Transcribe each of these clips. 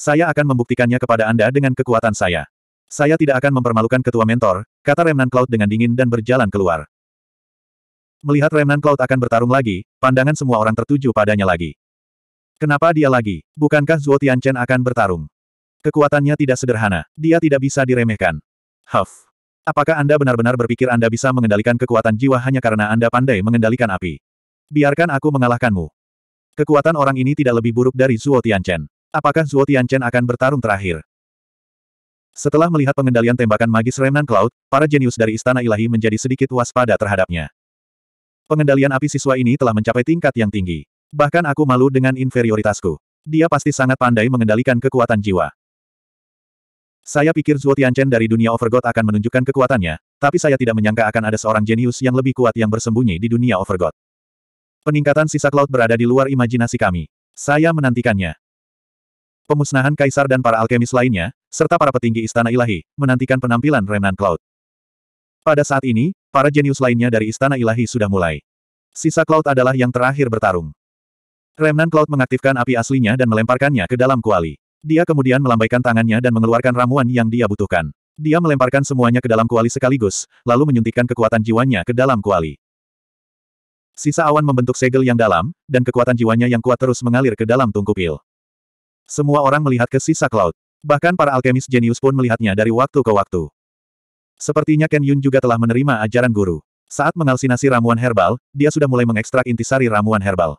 Saya akan membuktikannya kepada Anda dengan kekuatan saya. Saya tidak akan mempermalukan ketua mentor, kata Remnan Cloud dengan dingin dan berjalan keluar. Melihat Remnan Cloud akan bertarung lagi, pandangan semua orang tertuju padanya lagi. Kenapa dia lagi? Bukankah Zuo Tianchen akan bertarung? Kekuatannya tidak sederhana, dia tidak bisa diremehkan. Huff. Apakah Anda benar-benar berpikir Anda bisa mengendalikan kekuatan jiwa hanya karena Anda pandai mengendalikan api? Biarkan aku mengalahkanmu. Kekuatan orang ini tidak lebih buruk dari Zuo Tianchen. Apakah Zuo Tianchen akan bertarung terakhir? Setelah melihat pengendalian tembakan magis Remnan Cloud, para jenius dari Istana Ilahi menjadi sedikit waspada terhadapnya. Pengendalian api siswa ini telah mencapai tingkat yang tinggi. Bahkan aku malu dengan inferioritasku. Dia pasti sangat pandai mengendalikan kekuatan jiwa. Saya pikir Zuo Tianchen dari dunia Overgod akan menunjukkan kekuatannya, tapi saya tidak menyangka akan ada seorang jenius yang lebih kuat yang bersembunyi di dunia Overgod. Peningkatan sisa cloud berada di luar imajinasi kami. Saya menantikannya pemusnahan kaisar dan para alkemis lainnya, serta para petinggi istana ilahi, menantikan penampilan Remnant Cloud. Pada saat ini, para jenius lainnya dari istana ilahi sudah mulai. Sisa Cloud adalah yang terakhir bertarung. Remnant Cloud mengaktifkan api aslinya dan melemparkannya ke dalam kuali. Dia kemudian melambaikan tangannya dan mengeluarkan ramuan yang dia butuhkan. Dia melemparkan semuanya ke dalam kuali sekaligus, lalu menyuntikkan kekuatan jiwanya ke dalam kuali. Sisa awan membentuk segel yang dalam, dan kekuatan jiwanya yang kuat terus mengalir ke dalam tungku pil. Semua orang melihat ke sisa cloud. Bahkan para alkemis jenius pun melihatnya dari waktu ke waktu. Sepertinya Ken Yun juga telah menerima ajaran guru. Saat mengalsinasi ramuan herbal, dia sudah mulai mengekstrak intisari ramuan herbal.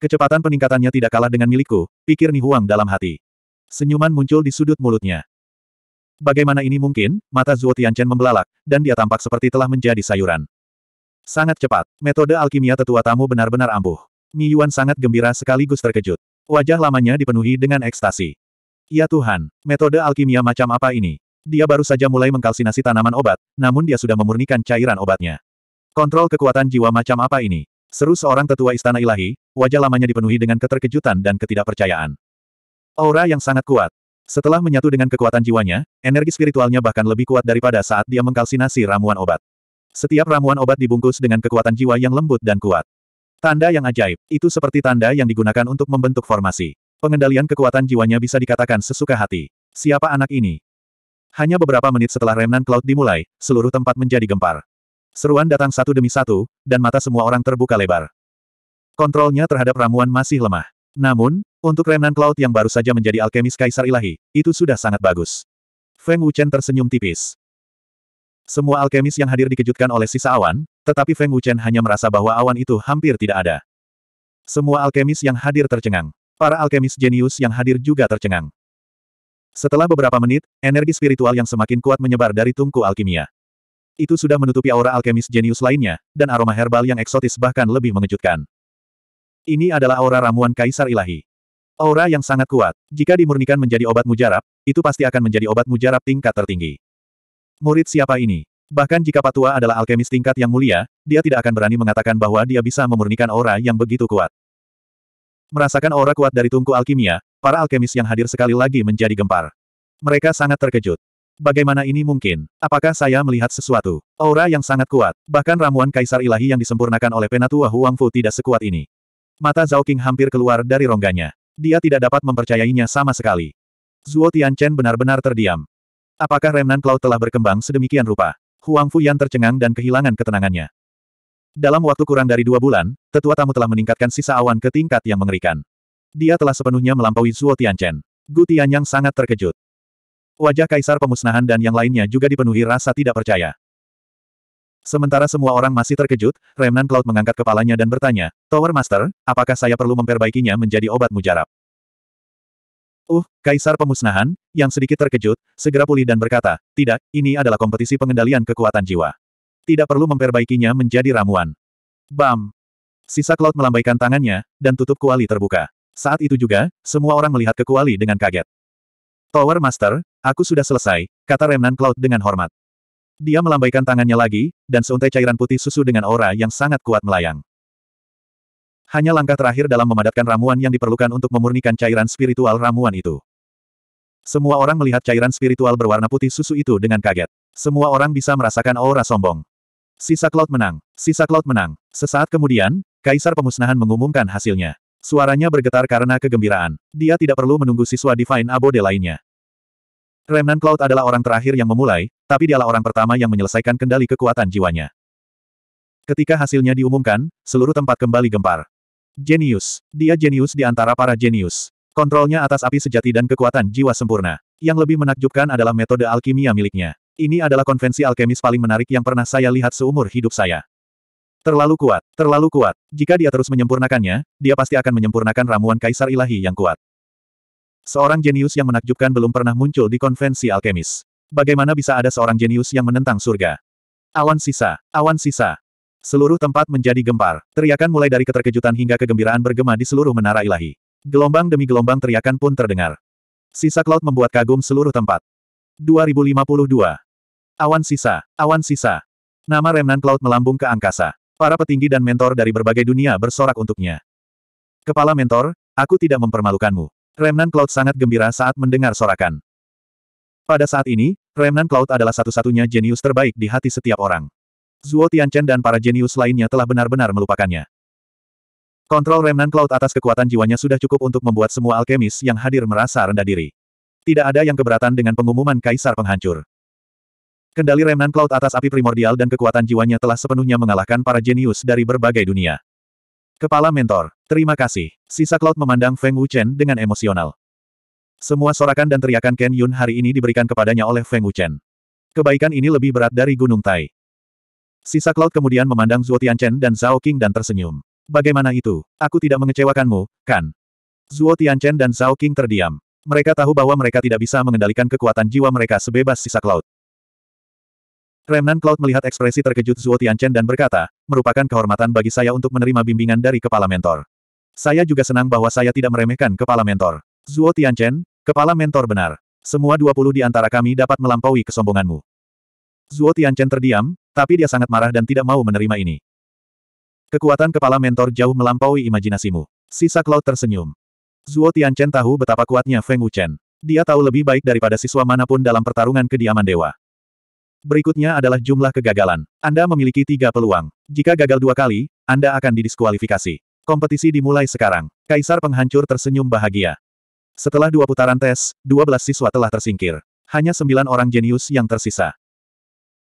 Kecepatan peningkatannya tidak kalah dengan milikku, pikir Ni Huang dalam hati. Senyuman muncul di sudut mulutnya. Bagaimana ini mungkin? Mata Zuo Tianchen membelalak, dan dia tampak seperti telah menjadi sayuran. Sangat cepat, metode alkimia tetua tamu benar-benar ampuh. Mi Yuan sangat gembira sekaligus terkejut. Wajah lamanya dipenuhi dengan ekstasi. Ya Tuhan, metode alkimia macam apa ini? Dia baru saja mulai mengkalsinasi tanaman obat, namun dia sudah memurnikan cairan obatnya. Kontrol kekuatan jiwa macam apa ini? Seru seorang tetua istana ilahi, wajah lamanya dipenuhi dengan keterkejutan dan ketidakpercayaan. Aura yang sangat kuat. Setelah menyatu dengan kekuatan jiwanya, energi spiritualnya bahkan lebih kuat daripada saat dia mengkalsinasi ramuan obat. Setiap ramuan obat dibungkus dengan kekuatan jiwa yang lembut dan kuat. Tanda yang ajaib, itu seperti tanda yang digunakan untuk membentuk formasi. Pengendalian kekuatan jiwanya bisa dikatakan sesuka hati. Siapa anak ini? Hanya beberapa menit setelah Remnant Cloud dimulai, seluruh tempat menjadi gempar. Seruan datang satu demi satu, dan mata semua orang terbuka lebar. Kontrolnya terhadap ramuan masih lemah. Namun, untuk Remnant Cloud yang baru saja menjadi alkemis Kaisar Ilahi, itu sudah sangat bagus. Feng Wuchen tersenyum tipis. Semua alkemis yang hadir dikejutkan oleh sisa awan, tetapi Feng Wuchen hanya merasa bahwa awan itu hampir tidak ada. Semua alkemis yang hadir tercengang. Para alkemis jenius yang hadir juga tercengang. Setelah beberapa menit, energi spiritual yang semakin kuat menyebar dari tungku alkimia. Itu sudah menutupi aura alkemis jenius lainnya, dan aroma herbal yang eksotis bahkan lebih mengejutkan. Ini adalah aura ramuan kaisar ilahi. Aura yang sangat kuat. Jika dimurnikan menjadi obat mujarab, itu pasti akan menjadi obat mujarab tingkat tertinggi. Murid siapa ini? Bahkan jika Patua adalah alkemis tingkat yang mulia, dia tidak akan berani mengatakan bahwa dia bisa memurnikan aura yang begitu kuat. Merasakan aura kuat dari tungku alkimia, para alkemis yang hadir sekali lagi menjadi gempar. Mereka sangat terkejut. Bagaimana ini mungkin? Apakah saya melihat sesuatu? Aura yang sangat kuat, bahkan ramuan kaisar ilahi yang disempurnakan oleh Penatua Huangfu tidak sekuat ini. Mata Zhao King hampir keluar dari rongganya. Dia tidak dapat mempercayainya sama sekali. Zuo Tianchen benar-benar terdiam. Apakah remnan Cloud telah berkembang sedemikian rupa? Huang Fuyan tercengang dan kehilangan ketenangannya. Dalam waktu kurang dari dua bulan, tetua tamu telah meningkatkan sisa awan ke tingkat yang mengerikan. Dia telah sepenuhnya melampaui Zuo Tianchen. Gu Tianyang sangat terkejut. Wajah kaisar pemusnahan dan yang lainnya juga dipenuhi rasa tidak percaya. Sementara semua orang masih terkejut, Remnan Cloud mengangkat kepalanya dan bertanya, Tower Master, apakah saya perlu memperbaikinya menjadi obat mujarab? Uh, Kaisar Pemusnahan, yang sedikit terkejut, segera pulih dan berkata, tidak, ini adalah kompetisi pengendalian kekuatan jiwa. Tidak perlu memperbaikinya menjadi ramuan. Bam! Sisa Cloud melambaikan tangannya, dan tutup kuali terbuka. Saat itu juga, semua orang melihat ke kuali dengan kaget. Tower Master, aku sudah selesai, kata Remnan Cloud dengan hormat. Dia melambaikan tangannya lagi, dan seuntai cairan putih susu dengan aura yang sangat kuat melayang. Hanya langkah terakhir dalam memadatkan ramuan yang diperlukan untuk memurnikan cairan spiritual ramuan itu. Semua orang melihat cairan spiritual berwarna putih susu itu dengan kaget. Semua orang bisa merasakan aura sombong. Sisa Cloud menang. Sisa Cloud menang. Sesaat kemudian, Kaisar Pemusnahan mengumumkan hasilnya. Suaranya bergetar karena kegembiraan. Dia tidak perlu menunggu siswa Divine Abode lainnya. Remnan Cloud adalah orang terakhir yang memulai, tapi dialah orang pertama yang menyelesaikan kendali kekuatan jiwanya. Ketika hasilnya diumumkan, seluruh tempat kembali gempar. Jenius. Dia jenius di antara para jenius. Kontrolnya atas api sejati dan kekuatan jiwa sempurna. Yang lebih menakjubkan adalah metode alkimia miliknya. Ini adalah konvensi alkemis paling menarik yang pernah saya lihat seumur hidup saya. Terlalu kuat, terlalu kuat. Jika dia terus menyempurnakannya, dia pasti akan menyempurnakan ramuan kaisar ilahi yang kuat. Seorang jenius yang menakjubkan belum pernah muncul di konvensi alkemis. Bagaimana bisa ada seorang jenius yang menentang surga? Awan sisa, awan sisa. Seluruh tempat menjadi gempar, teriakan mulai dari keterkejutan hingga kegembiraan bergema di seluruh menara ilahi. Gelombang demi gelombang teriakan pun terdengar. Sisa cloud membuat kagum seluruh tempat. 2052. Awan sisa, awan sisa. Nama remnan cloud melambung ke angkasa. Para petinggi dan mentor dari berbagai dunia bersorak untuknya. Kepala mentor, aku tidak mempermalukanmu. Remnan Cloud sangat gembira saat mendengar sorakan. Pada saat ini, Remnan Cloud adalah satu-satunya jenius terbaik di hati setiap orang. Zuo Tianchen dan para jenius lainnya telah benar-benar melupakannya. Kontrol remnan Cloud atas kekuatan jiwanya sudah cukup untuk membuat semua alkemis yang hadir merasa rendah diri. Tidak ada yang keberatan dengan pengumuman Kaisar Penghancur. Kendali remnan Cloud atas api primordial dan kekuatan jiwanya telah sepenuhnya mengalahkan para jenius dari berbagai dunia. Kepala Mentor, terima kasih. Sisa Cloud memandang Feng Wuchen dengan emosional. Semua sorakan dan teriakan Ken Yun hari ini diberikan kepadanya oleh Feng Wuchen. Kebaikan ini lebih berat dari Gunung Tai. Sisa Cloud kemudian memandang Zhuo Tianchen dan Zhao Qing dan tersenyum. Bagaimana itu? Aku tidak mengecewakanmu, kan? Zhuo Tianchen dan Zhao Qing terdiam. Mereka tahu bahwa mereka tidak bisa mengendalikan kekuatan jiwa mereka sebebas sisa Cloud. Remnan Cloud melihat ekspresi terkejut Zhuo Tianchen dan berkata, merupakan kehormatan bagi saya untuk menerima bimbingan dari kepala mentor. Saya juga senang bahwa saya tidak meremehkan kepala mentor. Zhuo Tianchen, kepala mentor benar. Semua 20 di antara kami dapat melampaui kesombonganmu. Zhuo Tianchen terdiam, tapi dia sangat marah dan tidak mau menerima ini. Kekuatan kepala mentor jauh melampaui imajinasimu. Sisa Cloud tersenyum. Zuo Tianchen tahu betapa kuatnya Feng Wuchen. Dia tahu lebih baik daripada siswa manapun dalam pertarungan kediaman dewa. Berikutnya adalah jumlah kegagalan. Anda memiliki tiga peluang. Jika gagal dua kali, Anda akan didiskualifikasi. Kompetisi dimulai sekarang. Kaisar penghancur tersenyum bahagia. Setelah dua putaran tes, 12 siswa telah tersingkir. Hanya sembilan orang jenius yang tersisa.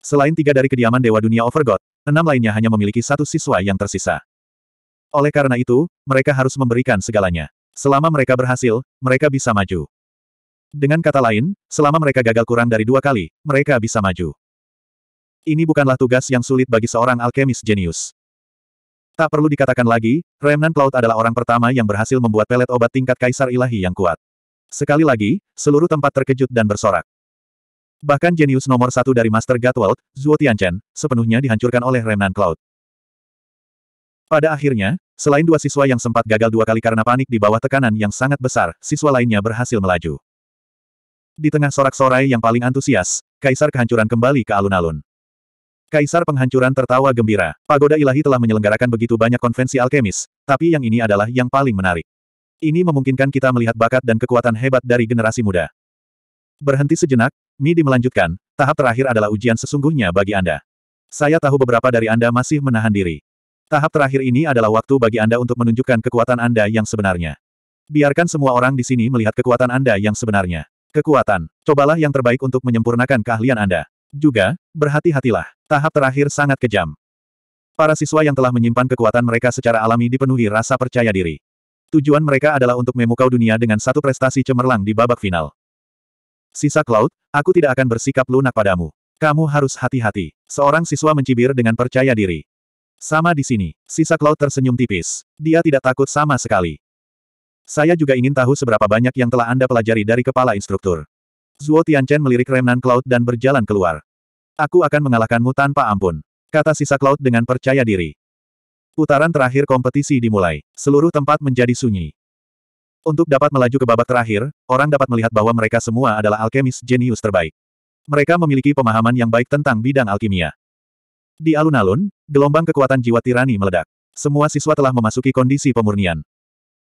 Selain tiga dari kediaman Dewa Dunia Overgod, enam lainnya hanya memiliki satu siswa yang tersisa. Oleh karena itu, mereka harus memberikan segalanya. Selama mereka berhasil, mereka bisa maju. Dengan kata lain, selama mereka gagal kurang dari dua kali, mereka bisa maju. Ini bukanlah tugas yang sulit bagi seorang alkemis jenius. Tak perlu dikatakan lagi, Remnant Cloud adalah orang pertama yang berhasil membuat pelet obat tingkat kaisar ilahi yang kuat. Sekali lagi, seluruh tempat terkejut dan bersorak. Bahkan jenius nomor satu dari Master Gatwald, Zhuo Tianchen, sepenuhnya dihancurkan oleh Remnant Cloud. Pada akhirnya, selain dua siswa yang sempat gagal dua kali karena panik di bawah tekanan yang sangat besar, siswa lainnya berhasil melaju. Di tengah sorak-sorai yang paling antusias, Kaisar Kehancuran kembali ke alun-alun. Kaisar Penghancuran tertawa gembira. Pagoda Ilahi telah menyelenggarakan begitu banyak konvensi alkemis, tapi yang ini adalah yang paling menarik. Ini memungkinkan kita melihat bakat dan kekuatan hebat dari generasi muda. Berhenti sejenak, Midi melanjutkan, tahap terakhir adalah ujian sesungguhnya bagi Anda. Saya tahu beberapa dari Anda masih menahan diri. Tahap terakhir ini adalah waktu bagi Anda untuk menunjukkan kekuatan Anda yang sebenarnya. Biarkan semua orang di sini melihat kekuatan Anda yang sebenarnya. Kekuatan, cobalah yang terbaik untuk menyempurnakan keahlian Anda. Juga, berhati-hatilah. Tahap terakhir sangat kejam. Para siswa yang telah menyimpan kekuatan mereka secara alami dipenuhi rasa percaya diri. Tujuan mereka adalah untuk memukau dunia dengan satu prestasi cemerlang di babak final. Sisa Cloud, aku tidak akan bersikap lunak padamu. Kamu harus hati-hati. Seorang siswa mencibir dengan percaya diri. Sama di sini, sisa Cloud tersenyum tipis. Dia tidak takut sama sekali. Saya juga ingin tahu seberapa banyak yang telah Anda pelajari dari kepala instruktur. Zuo Tianchen melirik remnan Cloud dan berjalan keluar. Aku akan mengalahkanmu tanpa ampun. Kata sisa Cloud dengan percaya diri. Putaran terakhir kompetisi dimulai. Seluruh tempat menjadi sunyi. Untuk dapat melaju ke babak terakhir, orang dapat melihat bahwa mereka semua adalah alkemis jenius terbaik. Mereka memiliki pemahaman yang baik tentang bidang alkimia. Di alun-alun, gelombang kekuatan jiwa tirani meledak. Semua siswa telah memasuki kondisi pemurnian.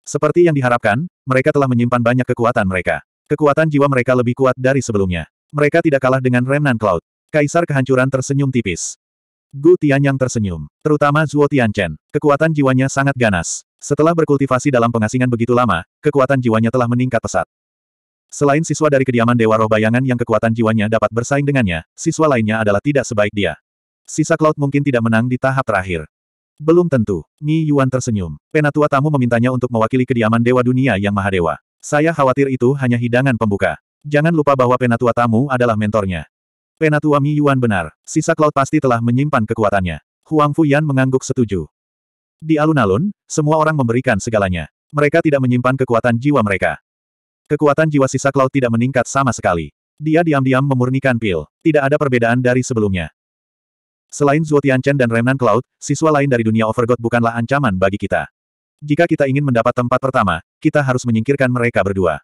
Seperti yang diharapkan, mereka telah menyimpan banyak kekuatan mereka. Kekuatan jiwa mereka lebih kuat dari sebelumnya. Mereka tidak kalah dengan Remnan Cloud. Kaisar kehancuran tersenyum tipis. Gu Tianyang tersenyum, terutama Zuo Tianchen. Kekuatan jiwanya sangat ganas. Setelah berkultivasi dalam pengasingan begitu lama, kekuatan jiwanya telah meningkat pesat. Selain siswa dari kediaman Dewa Roh Bayangan yang kekuatan jiwanya dapat bersaing dengannya, siswa lainnya adalah tidak sebaik dia. Sisa Cloud mungkin tidak menang di tahap terakhir. Belum tentu, Mi Yuan tersenyum. Penatua tamu memintanya untuk mewakili kediaman Dewa Dunia yang Mahadewa. Saya khawatir itu hanya hidangan pembuka. Jangan lupa bahwa penatua tamu adalah mentornya. Penatua Mi Yuan benar, sisa Cloud pasti telah menyimpan kekuatannya. Huang Fu Yan mengangguk setuju. Di alun-alun, semua orang memberikan segalanya. Mereka tidak menyimpan kekuatan jiwa mereka. Kekuatan jiwa sisa Cloud tidak meningkat sama sekali. Dia diam-diam memurnikan pil. Tidak ada perbedaan dari sebelumnya. Selain Zuo Tianchen dan Remnan Cloud, siswa lain dari dunia Overgod bukanlah ancaman bagi kita. Jika kita ingin mendapat tempat pertama, kita harus menyingkirkan mereka berdua.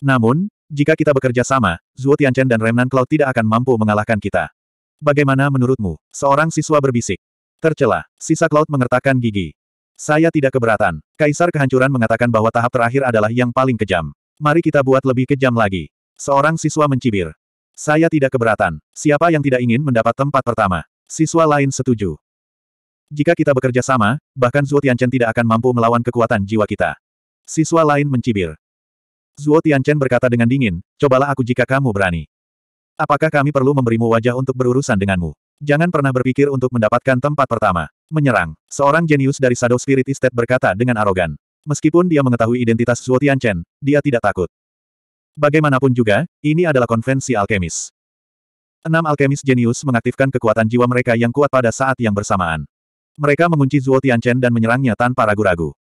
Namun, jika kita bekerja sama, Zuo Tianchen dan Remnan Cloud tidak akan mampu mengalahkan kita. Bagaimana menurutmu? Seorang siswa berbisik. Tercela. Sisa Cloud mengertakkan gigi. Saya tidak keberatan. Kaisar kehancuran mengatakan bahwa tahap terakhir adalah yang paling kejam. Mari kita buat lebih kejam lagi. Seorang siswa mencibir. Saya tidak keberatan. Siapa yang tidak ingin mendapat tempat pertama? Siswa lain setuju. Jika kita bekerja sama, bahkan Zhuo Tianchen tidak akan mampu melawan kekuatan jiwa kita. Siswa lain mencibir. Zhuo Tianchen berkata dengan dingin, cobalah aku jika kamu berani. Apakah kami perlu memberimu wajah untuk berurusan denganmu? Jangan pernah berpikir untuk mendapatkan tempat pertama. Menyerang. Seorang jenius dari Shadow Spirit Estate berkata dengan arogan. Meskipun dia mengetahui identitas Zuo Tianchen, dia tidak takut. Bagaimanapun juga, ini adalah konvensi alkemis. Enam alkemis jenius mengaktifkan kekuatan jiwa mereka yang kuat pada saat yang bersamaan. Mereka mengunci Zuo Tianchen dan menyerangnya tanpa ragu-ragu.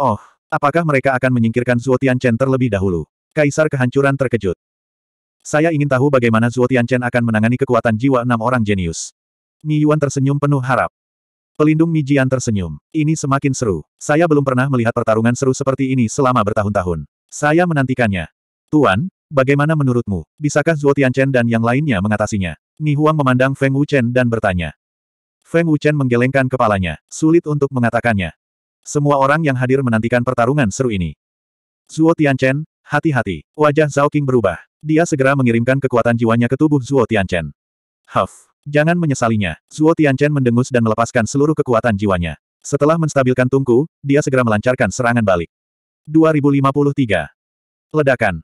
Oh, apakah mereka akan menyingkirkan Zuo Tianchen terlebih dahulu? Kaisar kehancuran terkejut. Saya ingin tahu bagaimana Zuo Tianchen akan menangani kekuatan jiwa enam orang jenius. Mi Yuan tersenyum penuh harap. Pelindung Mi Jian tersenyum. Ini semakin seru. Saya belum pernah melihat pertarungan seru seperti ini selama bertahun-tahun. Saya menantikannya. Tuan, bagaimana menurutmu? Bisakah Zuo Tianchen dan yang lainnya mengatasinya? Ni Huang memandang Feng Wuchen dan bertanya. Feng Wuchen menggelengkan kepalanya. Sulit untuk mengatakannya. Semua orang yang hadir menantikan pertarungan seru ini. Zuo Tianchen, hati-hati. Wajah Zhao King berubah. Dia segera mengirimkan kekuatan jiwanya ke tubuh Zuo Tianchen. Huff! Jangan menyesalinya. Zuo Tianchen mendengus dan melepaskan seluruh kekuatan jiwanya. Setelah menstabilkan tungku, dia segera melancarkan serangan balik. 2053. Ledakan.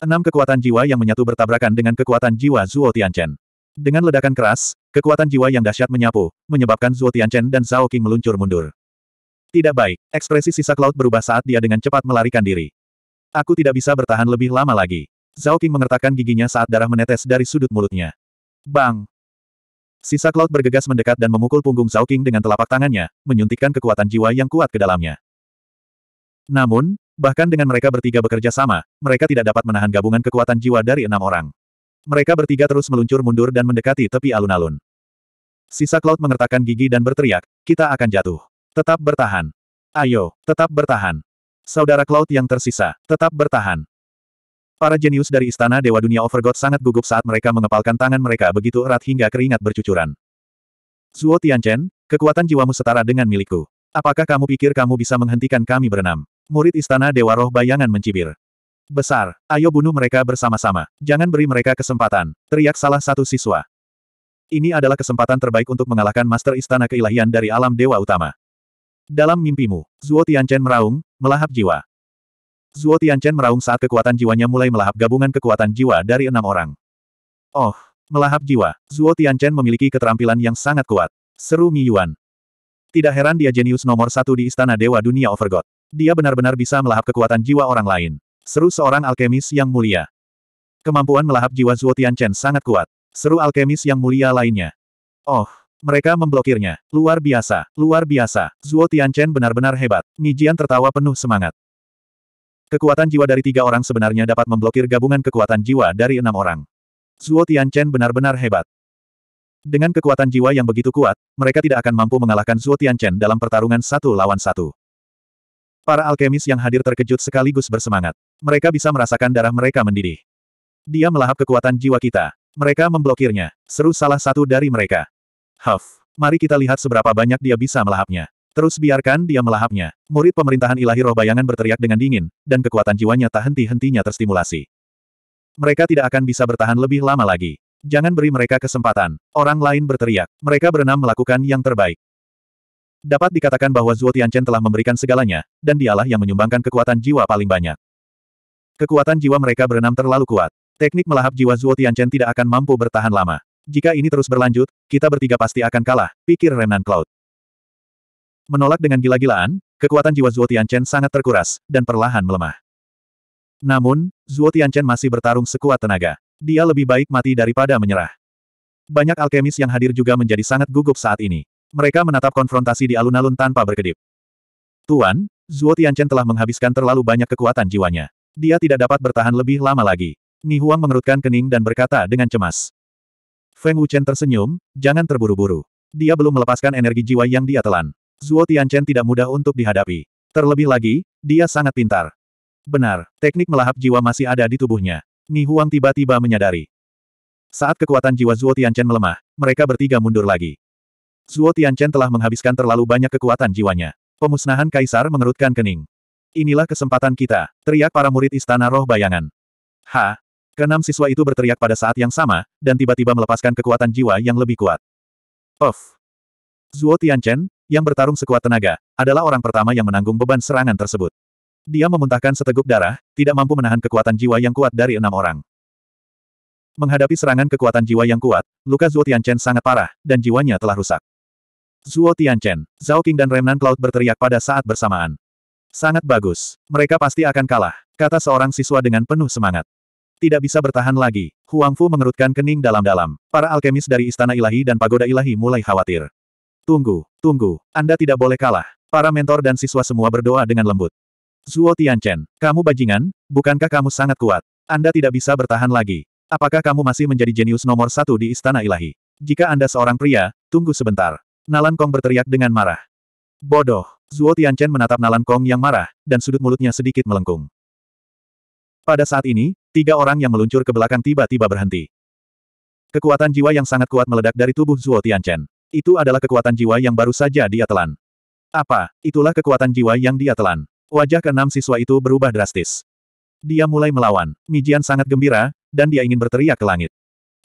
Enam kekuatan jiwa yang menyatu bertabrakan dengan kekuatan jiwa Zuo Tianchen. Dengan ledakan keras, kekuatan jiwa yang dahsyat menyapu, menyebabkan Zuo Tianchen dan Zhao Qing meluncur mundur. Tidak baik, ekspresi sisa Cloud berubah saat dia dengan cepat melarikan diri. Aku tidak bisa bertahan lebih lama lagi. Zhao Qing mengertakkan giginya saat darah menetes dari sudut mulutnya. Bang! Sisa Cloud bergegas mendekat dan memukul punggung Zhao Qing dengan telapak tangannya, menyuntikkan kekuatan jiwa yang kuat ke dalamnya. Namun, bahkan dengan mereka bertiga bekerja sama, mereka tidak dapat menahan gabungan kekuatan jiwa dari enam orang. Mereka bertiga terus meluncur mundur dan mendekati tepi alun-alun. Sisa Cloud mengertakkan gigi dan berteriak, kita akan jatuh. Tetap bertahan. Ayo, tetap bertahan. Saudara Cloud yang tersisa, tetap bertahan. Para jenius dari Istana Dewa Dunia Overgod sangat gugup saat mereka mengepalkan tangan mereka begitu erat hingga keringat bercucuran. Zuo Tianchen, kekuatan jiwamu setara dengan milikku. Apakah kamu pikir kamu bisa menghentikan kami berenam? Murid Istana Dewa Roh Bayangan mencibir. Besar, ayo bunuh mereka bersama-sama. Jangan beri mereka kesempatan, teriak salah satu siswa. Ini adalah kesempatan terbaik untuk mengalahkan Master Istana Keilahian dari alam Dewa Utama. Dalam mimpimu, Zuo Tianchen meraung, melahap jiwa. Zuo Tianchen meraung saat kekuatan jiwanya mulai melahap gabungan kekuatan jiwa dari enam orang. Oh, melahap jiwa. Zuo Tianchen memiliki keterampilan yang sangat kuat. Seru Mi Yuan. Tidak heran dia jenius nomor satu di Istana Dewa Dunia Overgod. Dia benar-benar bisa melahap kekuatan jiwa orang lain. Seru seorang alkemis yang mulia. Kemampuan melahap jiwa Zuo Tianchen sangat kuat. Seru alkemis yang mulia lainnya. Oh, mereka memblokirnya. Luar biasa, luar biasa. Zuo Tianchen benar-benar hebat. Mijian tertawa penuh semangat. Kekuatan jiwa dari tiga orang sebenarnya dapat memblokir gabungan kekuatan jiwa dari enam orang. Zuo Tianchen benar-benar hebat. Dengan kekuatan jiwa yang begitu kuat, mereka tidak akan mampu mengalahkan Zuo Tianchen dalam pertarungan satu lawan satu. Para alkemis yang hadir terkejut sekaligus bersemangat. Mereka bisa merasakan darah mereka mendidih. Dia melahap kekuatan jiwa kita. Mereka memblokirnya. Seru salah satu dari mereka. Huff, mari kita lihat seberapa banyak dia bisa melahapnya. Terus biarkan dia melahapnya. Murid pemerintahan ilahi roh bayangan berteriak dengan dingin, dan kekuatan jiwanya tak henti-hentinya terstimulasi. Mereka tidak akan bisa bertahan lebih lama lagi. Jangan beri mereka kesempatan. Orang lain berteriak. Mereka berenam melakukan yang terbaik. Dapat dikatakan bahwa Zuo Tianchen telah memberikan segalanya, dan dialah yang menyumbangkan kekuatan jiwa paling banyak. Kekuatan jiwa mereka berenam terlalu kuat. Teknik melahap jiwa Zuo Tianchen tidak akan mampu bertahan lama. Jika ini terus berlanjut, kita bertiga pasti akan kalah, pikir Renan Cloud. Menolak dengan gila-gilaan, kekuatan jiwa Zuo Tianchen sangat terkuras, dan perlahan melemah. Namun, Zuo Tianchen masih bertarung sekuat tenaga. Dia lebih baik mati daripada menyerah. Banyak alkemis yang hadir juga menjadi sangat gugup saat ini. Mereka menatap konfrontasi di alun-alun tanpa berkedip. Tuan, Zuo Tianchen telah menghabiskan terlalu banyak kekuatan jiwanya. Dia tidak dapat bertahan lebih lama lagi. Ni Huang mengerutkan kening dan berkata dengan cemas. Feng Wuchen tersenyum, jangan terburu-buru. Dia belum melepaskan energi jiwa yang dia telan. Zuo Tianchen tidak mudah untuk dihadapi. Terlebih lagi, dia sangat pintar. Benar, teknik melahap jiwa masih ada di tubuhnya. Ni Huang tiba-tiba menyadari. Saat kekuatan jiwa Zuo Tianchen melemah, mereka bertiga mundur lagi. Zuo Tianchen telah menghabiskan terlalu banyak kekuatan jiwanya. Pemusnahan Kaisar mengerutkan kening. Inilah kesempatan kita, teriak para murid Istana Roh Bayangan. Ha! kenam siswa itu berteriak pada saat yang sama, dan tiba-tiba melepaskan kekuatan jiwa yang lebih kuat. Of, Zuo Tianchen, yang bertarung sekuat tenaga, adalah orang pertama yang menanggung beban serangan tersebut. Dia memuntahkan seteguk darah, tidak mampu menahan kekuatan jiwa yang kuat dari enam orang. Menghadapi serangan kekuatan jiwa yang kuat, luka Zuo Tianchen sangat parah, dan jiwanya telah rusak. Zuo Tianchen, Zhao Qing dan Remnan Cloud berteriak pada saat bersamaan. Sangat bagus. Mereka pasti akan kalah, kata seorang siswa dengan penuh semangat. Tidak bisa bertahan lagi. Huang Fu mengerutkan kening dalam-dalam. Para alkemis dari Istana Ilahi dan Pagoda Ilahi mulai khawatir. Tunggu, tunggu, Anda tidak boleh kalah. Para mentor dan siswa semua berdoa dengan lembut. Zuo Tianchen, kamu bajingan, bukankah kamu sangat kuat? Anda tidak bisa bertahan lagi. Apakah kamu masih menjadi jenius nomor satu di Istana Ilahi? Jika Anda seorang pria, tunggu sebentar. Nalan Kong berteriak dengan marah. Bodoh. Zuo Tianchen menatap Nalan Kong yang marah, dan sudut mulutnya sedikit melengkung. Pada saat ini, tiga orang yang meluncur ke belakang tiba-tiba berhenti. Kekuatan jiwa yang sangat kuat meledak dari tubuh Zuo Tianchen. Itu adalah kekuatan jiwa yang baru saja dia telan. Apa, itulah kekuatan jiwa yang dia telan. Wajah keenam siswa itu berubah drastis. Dia mulai melawan. Mijian sangat gembira, dan dia ingin berteriak ke langit.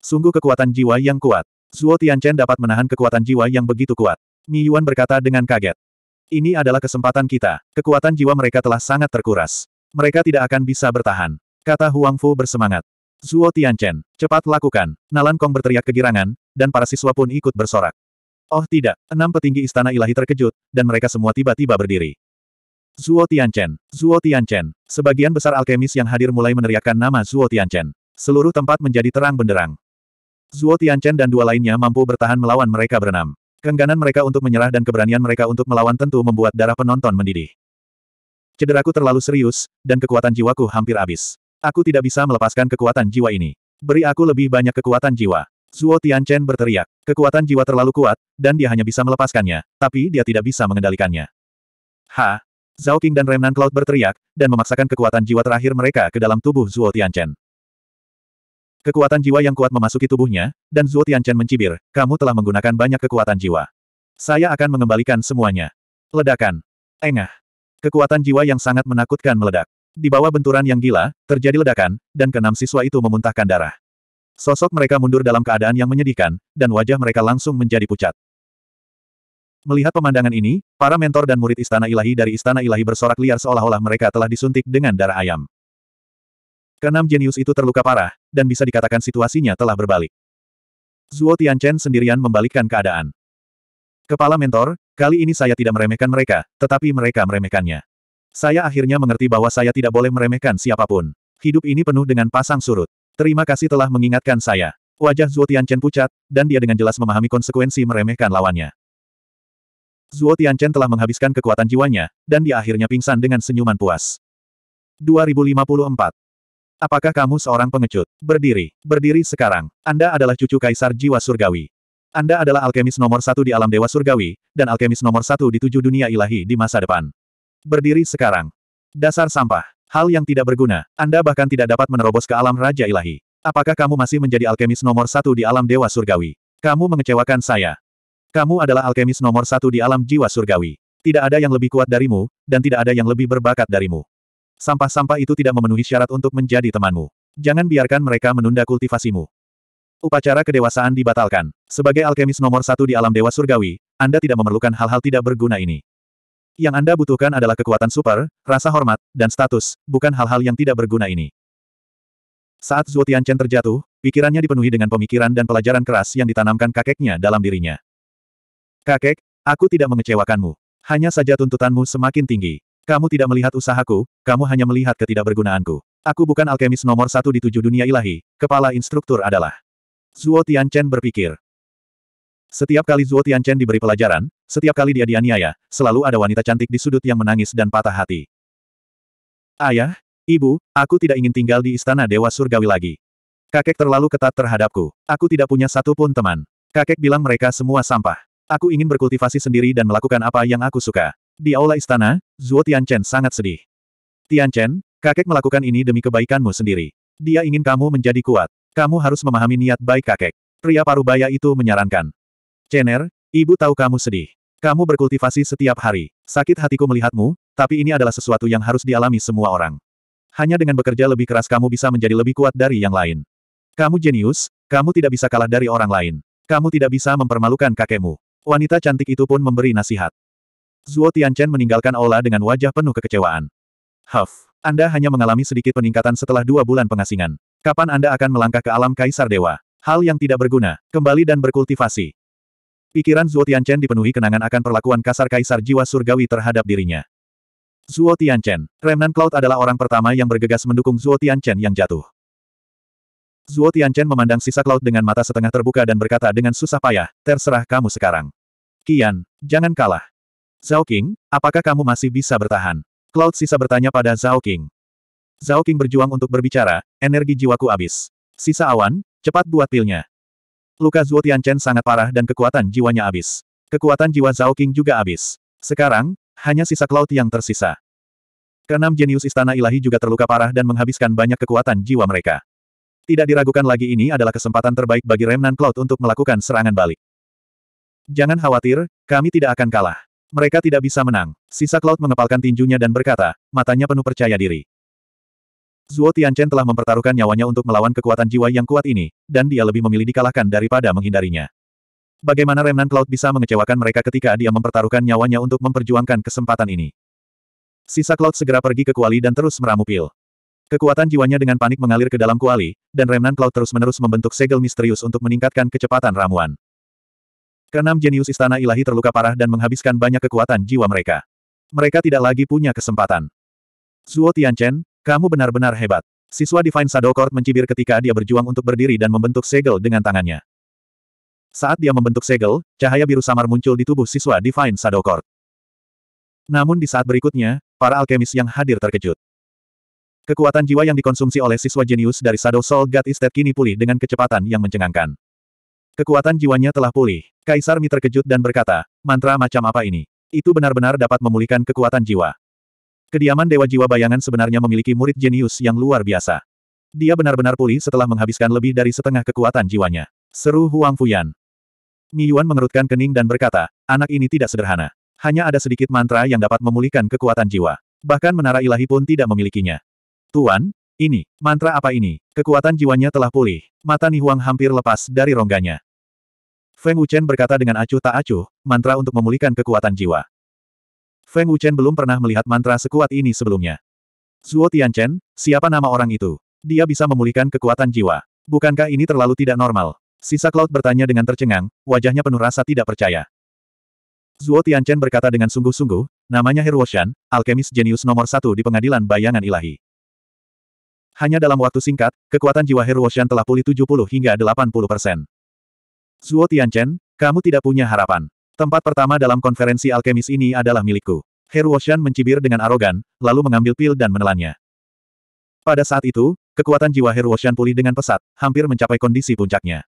Sungguh kekuatan jiwa yang kuat. Zuo Tianchen dapat menahan kekuatan jiwa yang begitu kuat. Mi Yuan berkata dengan kaget. Ini adalah kesempatan kita. Kekuatan jiwa mereka telah sangat terkuras. Mereka tidak akan bisa bertahan. Kata Huang Fu bersemangat. Zuo Tianchen, cepat lakukan. Nalan Kong berteriak kegirangan, dan para siswa pun ikut bersorak. Oh tidak, enam petinggi istana ilahi terkejut, dan mereka semua tiba-tiba berdiri. Zuo Tianchen, Zuo Tianchen, sebagian besar alkemis yang hadir mulai meneriakkan nama Zuo Tianchen. Seluruh tempat menjadi terang benderang. Zuo Tianchen dan dua lainnya mampu bertahan melawan mereka berenam. Kengganan mereka untuk menyerah dan keberanian mereka untuk melawan tentu membuat darah penonton mendidih. Cederaku terlalu serius, dan kekuatan jiwaku hampir habis. Aku tidak bisa melepaskan kekuatan jiwa ini. Beri aku lebih banyak kekuatan jiwa. Zuo Tianchen berteriak. Kekuatan jiwa terlalu kuat, dan dia hanya bisa melepaskannya, tapi dia tidak bisa mengendalikannya. Ha! Zhao Qing dan Remnant Cloud berteriak, dan memaksakan kekuatan jiwa terakhir mereka ke dalam tubuh Zuo Tianchen. Kekuatan jiwa yang kuat memasuki tubuhnya, dan Zuo Tianchen mencibir, kamu telah menggunakan banyak kekuatan jiwa. Saya akan mengembalikan semuanya. Ledakan. Engah. Kekuatan jiwa yang sangat menakutkan meledak. Di bawah benturan yang gila, terjadi ledakan, dan keenam siswa itu memuntahkan darah. Sosok mereka mundur dalam keadaan yang menyedihkan, dan wajah mereka langsung menjadi pucat. Melihat pemandangan ini, para mentor dan murid Istana Ilahi dari Istana Ilahi bersorak liar seolah-olah mereka telah disuntik dengan darah ayam. Kenam jenius itu terluka parah, dan bisa dikatakan situasinya telah berbalik. Zuo Tianchen sendirian membalikkan keadaan. Kepala mentor, kali ini saya tidak meremehkan mereka, tetapi mereka meremehkannya. Saya akhirnya mengerti bahwa saya tidak boleh meremehkan siapapun. Hidup ini penuh dengan pasang surut. Terima kasih telah mengingatkan saya. Wajah Zuo Tianchen pucat, dan dia dengan jelas memahami konsekuensi meremehkan lawannya. Zuo Tianchen telah menghabiskan kekuatan jiwanya, dan dia akhirnya pingsan dengan senyuman puas. 2054. Apakah kamu seorang pengecut? Berdiri, berdiri sekarang. Anda adalah cucu Kaisar Jiwa Surgawi. Anda adalah alkemis nomor satu di alam Dewa Surgawi, dan alkemis nomor satu di tujuh dunia ilahi di masa depan. Berdiri sekarang. Dasar sampah. Hal yang tidak berguna, Anda bahkan tidak dapat menerobos ke alam Raja Ilahi. Apakah kamu masih menjadi alkemis nomor satu di alam Dewa Surgawi? Kamu mengecewakan saya. Kamu adalah alkemis nomor satu di alam jiwa surgawi. Tidak ada yang lebih kuat darimu, dan tidak ada yang lebih berbakat darimu. Sampah-sampah itu tidak memenuhi syarat untuk menjadi temanmu. Jangan biarkan mereka menunda kultivasimu. Upacara kedewasaan dibatalkan. Sebagai alkemis nomor satu di alam Dewa Surgawi, Anda tidak memerlukan hal-hal tidak berguna ini. Yang Anda butuhkan adalah kekuatan super, rasa hormat, dan status, bukan hal-hal yang tidak berguna ini. Saat Zhuo Tianchen terjatuh, pikirannya dipenuhi dengan pemikiran dan pelajaran keras yang ditanamkan kakeknya dalam dirinya. Kakek, aku tidak mengecewakanmu. Hanya saja tuntutanmu semakin tinggi. Kamu tidak melihat usahaku, kamu hanya melihat ketidakbergunaanku. Aku bukan alkemis nomor satu di tujuh dunia ilahi, kepala instruktur adalah. Zuo Tianchen berpikir, setiap kali Zuo Tianchen diberi pelajaran, setiap kali dia dianiaya, selalu ada wanita cantik di sudut yang menangis dan patah hati. Ayah, ibu, aku tidak ingin tinggal di istana Dewa Surgawi lagi. Kakek terlalu ketat terhadapku. Aku tidak punya satu pun teman. Kakek bilang mereka semua sampah. Aku ingin berkultivasi sendiri dan melakukan apa yang aku suka. Di aula istana, Zuo Tianchen sangat sedih. Tianchen, kakek melakukan ini demi kebaikanmu sendiri. Dia ingin kamu menjadi kuat. Kamu harus memahami niat baik kakek. Pria parubaya itu menyarankan. Cener, ibu tahu kamu sedih. Kamu berkultivasi setiap hari. Sakit hatiku melihatmu, tapi ini adalah sesuatu yang harus dialami semua orang. Hanya dengan bekerja lebih keras kamu bisa menjadi lebih kuat dari yang lain. Kamu jenius, kamu tidak bisa kalah dari orang lain. Kamu tidak bisa mempermalukan kakekmu. Wanita cantik itu pun memberi nasihat. Zuo Tianchen meninggalkan Ola dengan wajah penuh kekecewaan. Huff, Anda hanya mengalami sedikit peningkatan setelah dua bulan pengasingan. Kapan Anda akan melangkah ke alam kaisar dewa? Hal yang tidak berguna, kembali dan berkultivasi. Pikiran Zuo Tianchen dipenuhi kenangan akan perlakuan kasar Kaisar Jiwa Surgawi terhadap dirinya. Zuo Tianchen, Remnant Cloud adalah orang pertama yang bergegas mendukung Zuo Tianchen yang jatuh. Zuo Tianchen memandang sisa Cloud dengan mata setengah terbuka dan berkata dengan susah payah, terserah kamu sekarang. Kian, jangan kalah. Zhao King, apakah kamu masih bisa bertahan? Cloud sisa bertanya pada Zhao King. Zhao King berjuang untuk berbicara, energi jiwaku habis. Sisa awan, cepat buat pilnya. Luka Zuo Tianchen sangat parah dan kekuatan jiwanya habis. Kekuatan jiwa Zhao King juga habis. Sekarang, hanya sisa Cloud yang tersisa. Keenam jenius istana ilahi juga terluka parah dan menghabiskan banyak kekuatan jiwa mereka. Tidak diragukan lagi ini adalah kesempatan terbaik bagi Remnant Cloud untuk melakukan serangan balik. Jangan khawatir, kami tidak akan kalah. Mereka tidak bisa menang. Sisa Cloud mengepalkan tinjunya dan berkata, matanya penuh percaya diri. Zuo Tianchen telah mempertaruhkan nyawanya untuk melawan kekuatan jiwa yang kuat ini, dan dia lebih memilih dikalahkan daripada menghindarinya. Bagaimana Remnant Cloud bisa mengecewakan mereka ketika dia mempertaruhkan nyawanya untuk memperjuangkan kesempatan ini? Sisa Cloud segera pergi ke Kuali dan terus meramu pil. Kekuatan jiwanya dengan panik mengalir ke dalam Kuali, dan Remnant Cloud terus-menerus membentuk segel misterius untuk meningkatkan kecepatan ramuan. Kenam jenius istana ilahi terluka parah dan menghabiskan banyak kekuatan jiwa mereka. Mereka tidak lagi punya kesempatan. Zuo Tianchen, kamu benar-benar hebat. Siswa Divine Shadow Court mencibir ketika dia berjuang untuk berdiri dan membentuk segel dengan tangannya. Saat dia membentuk segel, cahaya biru samar muncul di tubuh siswa Divine Shadow Court. Namun di saat berikutnya, para alkemis yang hadir terkejut. Kekuatan jiwa yang dikonsumsi oleh siswa jenius dari Shadow Soul God Estate kini pulih dengan kecepatan yang mencengangkan. Kekuatan jiwanya telah pulih. Kaisar Mi terkejut dan berkata, mantra macam apa ini? Itu benar-benar dapat memulihkan kekuatan jiwa. Kediaman Dewa Jiwa Bayangan sebenarnya memiliki murid jenius yang luar biasa. Dia benar-benar pulih setelah menghabiskan lebih dari setengah kekuatan jiwanya. Seru Huang Fuyan. Mi Yuan mengerutkan kening dan berkata, anak ini tidak sederhana. Hanya ada sedikit mantra yang dapat memulihkan kekuatan jiwa. Bahkan menara ilahi pun tidak memilikinya. Tuan, ini, mantra apa ini? Kekuatan jiwanya telah pulih. Mata Ni Huang hampir lepas dari rongganya. Feng Wuchen berkata dengan acuh tak acuh, mantra untuk memulihkan kekuatan jiwa. Feng Wuchen belum pernah melihat mantra sekuat ini sebelumnya. Zuo Tianchen, siapa nama orang itu? Dia bisa memulihkan kekuatan jiwa. Bukankah ini terlalu tidak normal? Sisa Cloud bertanya dengan tercengang, wajahnya penuh rasa tidak percaya. Zuo Tianchen berkata dengan sungguh-sungguh, namanya Herwoshan, alkemis jenius nomor satu di pengadilan bayangan ilahi. Hanya dalam waktu singkat, kekuatan jiwa Herwoshan telah pulih 70 hingga 80 persen. Zuo Tianchen, kamu tidak punya harapan. Tempat pertama dalam konferensi alkemis ini adalah milikku. Heru Ocean mencibir dengan arogan, lalu mengambil pil dan menelannya. Pada saat itu, kekuatan jiwa Heru Ocean pulih dengan pesat, hampir mencapai kondisi puncaknya.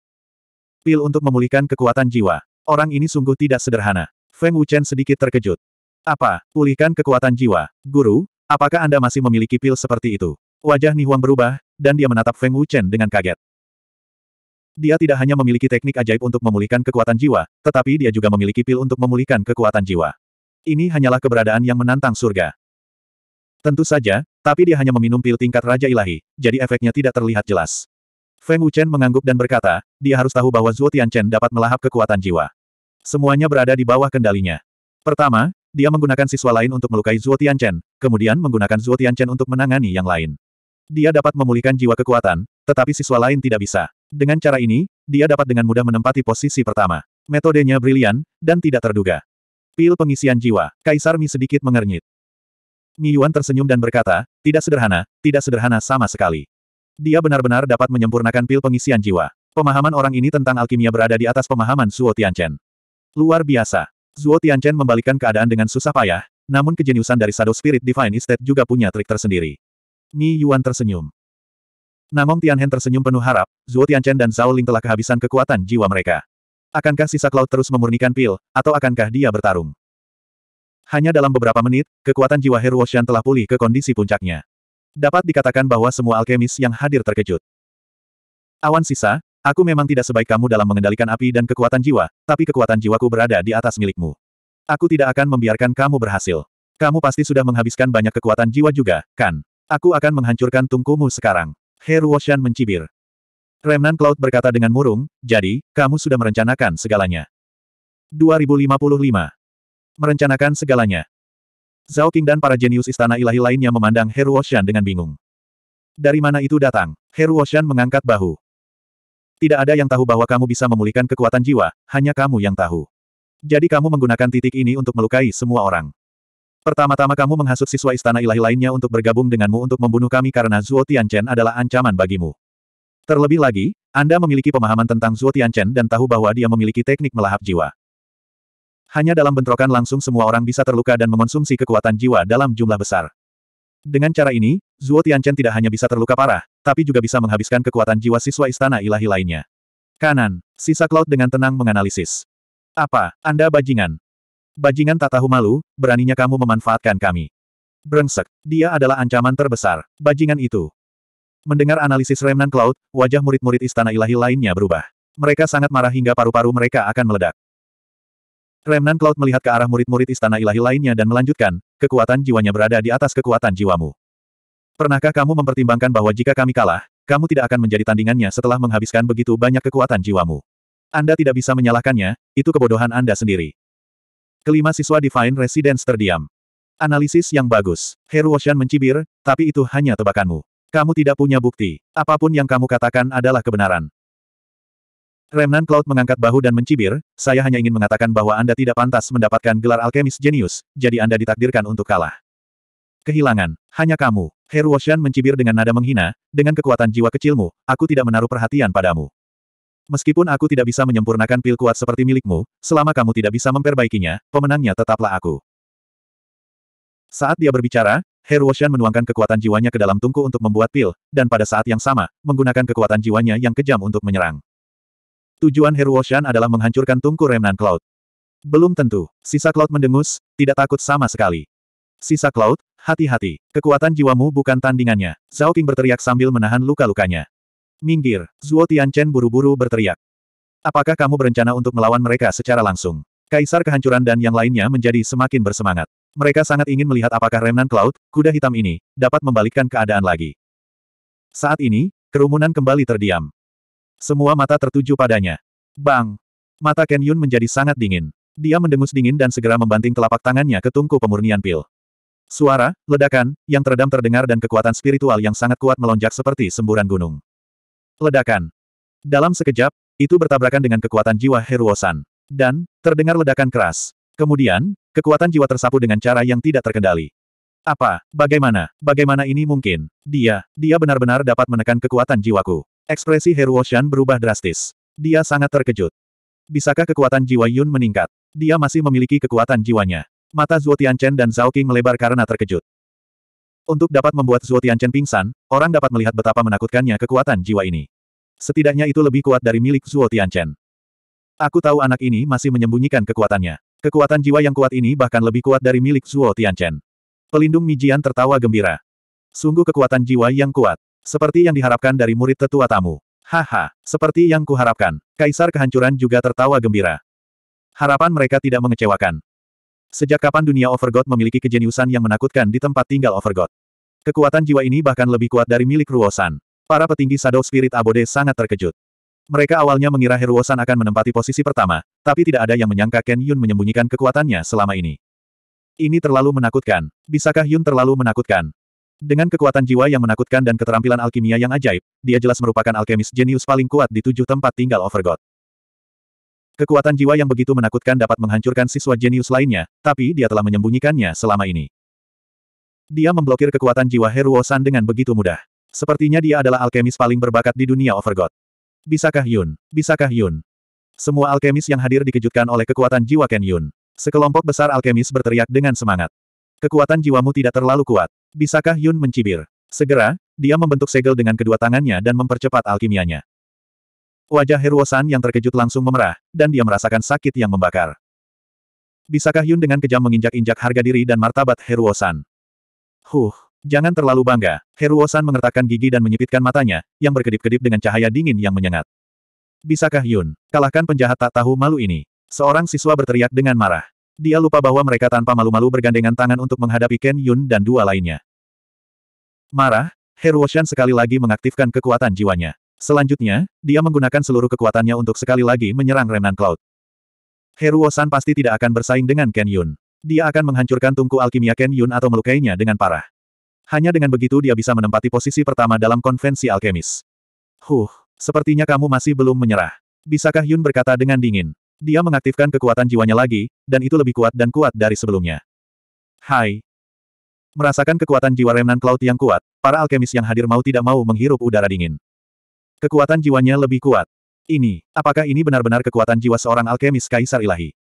Pil untuk memulihkan kekuatan jiwa. Orang ini sungguh tidak sederhana. Feng Wuchen sedikit terkejut. Apa, pulihkan kekuatan jiwa? Guru, apakah Anda masih memiliki pil seperti itu? Wajah Nihuang berubah, dan dia menatap Feng Wuchen dengan kaget. Dia tidak hanya memiliki teknik ajaib untuk memulihkan kekuatan jiwa, tetapi dia juga memiliki pil untuk memulihkan kekuatan jiwa. Ini hanyalah keberadaan yang menantang surga. Tentu saja, tapi dia hanya meminum pil tingkat Raja Ilahi, jadi efeknya tidak terlihat jelas. Feng Wuchen mengangguk dan berkata, dia harus tahu bahwa Zhuo Tianchen dapat melahap kekuatan jiwa. Semuanya berada di bawah kendalinya. Pertama, dia menggunakan siswa lain untuk melukai Zhuo Tianchen, kemudian menggunakan Zhuo Tianchen untuk menangani yang lain. Dia dapat memulihkan jiwa kekuatan, tetapi siswa lain tidak bisa. Dengan cara ini, dia dapat dengan mudah menempati posisi pertama. Metodenya brilian, dan tidak terduga. Pil pengisian jiwa, Kaisar Mi sedikit mengernyit. Mi Yuan tersenyum dan berkata, tidak sederhana, tidak sederhana sama sekali. Dia benar-benar dapat menyempurnakan pil pengisian jiwa. Pemahaman orang ini tentang alkimia berada di atas pemahaman Zuo Tianchen. Luar biasa. Zuo Tianchen membalikkan keadaan dengan susah payah, namun kejeniusan dari Shadow Spirit Divine Estate juga punya trik tersendiri. Mi Yuan tersenyum. Namong Tianhen tersenyum penuh harap, Zuo Tianchen dan Zhao Ling telah kehabisan kekuatan jiwa mereka. Akankah sisa Cloud terus memurnikan pil, atau akankah dia bertarung? Hanya dalam beberapa menit, kekuatan jiwa Heru Woshan telah pulih ke kondisi puncaknya. Dapat dikatakan bahwa semua alkemis yang hadir terkejut. Awan sisa, aku memang tidak sebaik kamu dalam mengendalikan api dan kekuatan jiwa, tapi kekuatan jiwaku berada di atas milikmu. Aku tidak akan membiarkan kamu berhasil. Kamu pasti sudah menghabiskan banyak kekuatan jiwa juga, kan? Aku akan menghancurkan tungkumu sekarang. He mencibir. Remnan Cloud berkata dengan murung, jadi, kamu sudah merencanakan segalanya. 2055. Merencanakan segalanya. Zhao Qing dan para jenius istana ilahi lainnya memandang Heru Woshan dengan bingung. Dari mana itu datang? Heru Woshan mengangkat bahu. Tidak ada yang tahu bahwa kamu bisa memulihkan kekuatan jiwa, hanya kamu yang tahu. Jadi kamu menggunakan titik ini untuk melukai semua orang. Pertama-tama kamu menghasut siswa istana ilahi lainnya untuk bergabung denganmu untuk membunuh kami karena Zuo Tianchen adalah ancaman bagimu. Terlebih lagi, Anda memiliki pemahaman tentang Zuo Tianchen dan tahu bahwa dia memiliki teknik melahap jiwa. Hanya dalam bentrokan langsung semua orang bisa terluka dan mengonsumsi kekuatan jiwa dalam jumlah besar. Dengan cara ini, Zuo Tianchen tidak hanya bisa terluka parah, tapi juga bisa menghabiskan kekuatan jiwa siswa istana ilahi lainnya. Kanan, sisa Cloud dengan tenang menganalisis. Apa, Anda bajingan? Bajingan tak tahu malu, beraninya kamu memanfaatkan kami. Brengsek, dia adalah ancaman terbesar, bajingan itu. Mendengar analisis Remnan Cloud, wajah murid-murid istana ilahi lainnya berubah. Mereka sangat marah hingga paru-paru mereka akan meledak. Remnan Cloud melihat ke arah murid-murid istana ilahi lainnya dan melanjutkan, kekuatan jiwanya berada di atas kekuatan jiwamu. Pernahkah kamu mempertimbangkan bahwa jika kami kalah, kamu tidak akan menjadi tandingannya setelah menghabiskan begitu banyak kekuatan jiwamu? Anda tidak bisa menyalahkannya, itu kebodohan Anda sendiri. Kelima siswa Divine Residence terdiam. Analisis yang bagus. Heru Ocean mencibir, tapi itu hanya tebakanmu. Kamu tidak punya bukti. Apapun yang kamu katakan adalah kebenaran. Remnan Cloud mengangkat bahu dan mencibir, saya hanya ingin mengatakan bahwa Anda tidak pantas mendapatkan gelar alkemis jenius, jadi Anda ditakdirkan untuk kalah. Kehilangan. Hanya kamu. Heru Ocean mencibir dengan nada menghina, dengan kekuatan jiwa kecilmu, aku tidak menaruh perhatian padamu. Meskipun aku tidak bisa menyempurnakan pil kuat seperti milikmu, selama kamu tidak bisa memperbaikinya, pemenangnya tetaplah aku. Saat dia berbicara, Woshan menuangkan kekuatan jiwanya ke dalam tungku untuk membuat pil, dan pada saat yang sama, menggunakan kekuatan jiwanya yang kejam untuk menyerang. Tujuan Woshan adalah menghancurkan tungku remnan Cloud. Belum tentu, sisa Cloud mendengus, tidak takut sama sekali. Sisa Cloud, hati-hati, kekuatan jiwamu bukan tandingannya. Zhao Qing berteriak sambil menahan luka-lukanya. Minggir, Zuo Tianchen buru-buru berteriak. Apakah kamu berencana untuk melawan mereka secara langsung? Kaisar kehancuran dan yang lainnya menjadi semakin bersemangat. Mereka sangat ingin melihat apakah Remnan Cloud, kuda hitam ini, dapat membalikkan keadaan lagi. Saat ini, kerumunan kembali terdiam. Semua mata tertuju padanya. Bang! Mata Ken Yun menjadi sangat dingin. Dia mendengus dingin dan segera membanting telapak tangannya ke tungku pemurnian pil. Suara, ledakan, yang teredam terdengar dan kekuatan spiritual yang sangat kuat melonjak seperti semburan gunung. Ledakan. Dalam sekejap, itu bertabrakan dengan kekuatan jiwa Heruosan. Dan, terdengar ledakan keras. Kemudian, kekuatan jiwa tersapu dengan cara yang tidak terkendali. Apa? Bagaimana? Bagaimana ini mungkin? Dia, dia benar-benar dapat menekan kekuatan jiwaku. Ekspresi Heruosan berubah drastis. Dia sangat terkejut. Bisakah kekuatan jiwa Yun meningkat? Dia masih memiliki kekuatan jiwanya. Mata Zuo Tianchen dan Zhao Qing melebar karena terkejut. Untuk dapat membuat Zuo Tianchen pingsan, orang dapat melihat betapa menakutkannya kekuatan jiwa ini. Setidaknya itu lebih kuat dari milik Zuo Tianchen. Aku tahu anak ini masih menyembunyikan kekuatannya. Kekuatan jiwa yang kuat ini bahkan lebih kuat dari milik Zuo Tianchen. Pelindung Mijian tertawa gembira. Sungguh kekuatan jiwa yang kuat. Seperti yang diharapkan dari murid tetua tamu. Haha, seperti yang kuharapkan. Kaisar kehancuran juga tertawa gembira. Harapan mereka tidak mengecewakan. Sejak kapan dunia Overgod memiliki kejeniusan yang menakutkan di tempat tinggal Overgod? Kekuatan jiwa ini bahkan lebih kuat dari milik Ruosan. Para petinggi Shadow Spirit Abode sangat terkejut. Mereka awalnya mengira Heruosan akan menempati posisi pertama, tapi tidak ada yang menyangka Ken Yun menyembunyikan kekuatannya selama ini. Ini terlalu menakutkan. Bisakah Yun terlalu menakutkan? Dengan kekuatan jiwa yang menakutkan dan keterampilan alkimia yang ajaib, dia jelas merupakan alkemis jenius paling kuat di tujuh tempat tinggal Overgod. Kekuatan jiwa yang begitu menakutkan dapat menghancurkan siswa jenius lainnya, tapi dia telah menyembunyikannya selama ini. Dia memblokir kekuatan jiwa Heruosan dengan begitu mudah. Sepertinya dia adalah alkemis paling berbakat di dunia Overgod. Bisakah Yun? Bisakah Yun? Semua alkemis yang hadir dikejutkan oleh kekuatan jiwa Ken Yun. Sekelompok besar alkemis berteriak dengan semangat. Kekuatan jiwamu tidak terlalu kuat. Bisakah Yun mencibir? Segera, dia membentuk segel dengan kedua tangannya dan mempercepat alkimianya. Wajah Heruosan yang terkejut langsung memerah, dan dia merasakan sakit yang membakar. Bisakah Yun dengan kejam menginjak-injak harga diri dan martabat Heruosan? Huh, jangan terlalu bangga. Heruosan mengertakkan gigi dan menyipitkan matanya, yang berkedip-kedip dengan cahaya dingin yang menyengat. Bisakah Yun, kalahkan penjahat tak tahu malu ini? Seorang siswa berteriak dengan marah. Dia lupa bahwa mereka tanpa malu-malu bergandengan tangan untuk menghadapi Ken Yun dan dua lainnya. Marah, Heruoshan sekali lagi mengaktifkan kekuatan jiwanya. Selanjutnya, dia menggunakan seluruh kekuatannya untuk sekali lagi menyerang Remnant Cloud. Heruosan pasti tidak akan bersaing dengan Ken Yun. Dia akan menghancurkan tungku alkimia Ken Yun atau melukainya dengan parah. Hanya dengan begitu dia bisa menempati posisi pertama dalam konvensi alkemis. Huh, sepertinya kamu masih belum menyerah. Bisakah Yun berkata dengan dingin. Dia mengaktifkan kekuatan jiwanya lagi, dan itu lebih kuat dan kuat dari sebelumnya. Hai. Merasakan kekuatan jiwa remnan Cloud yang kuat, para alkemis yang hadir mau tidak mau menghirup udara dingin. Kekuatan jiwanya lebih kuat. Ini, apakah ini benar-benar kekuatan jiwa seorang alkemis Kaisar Ilahi?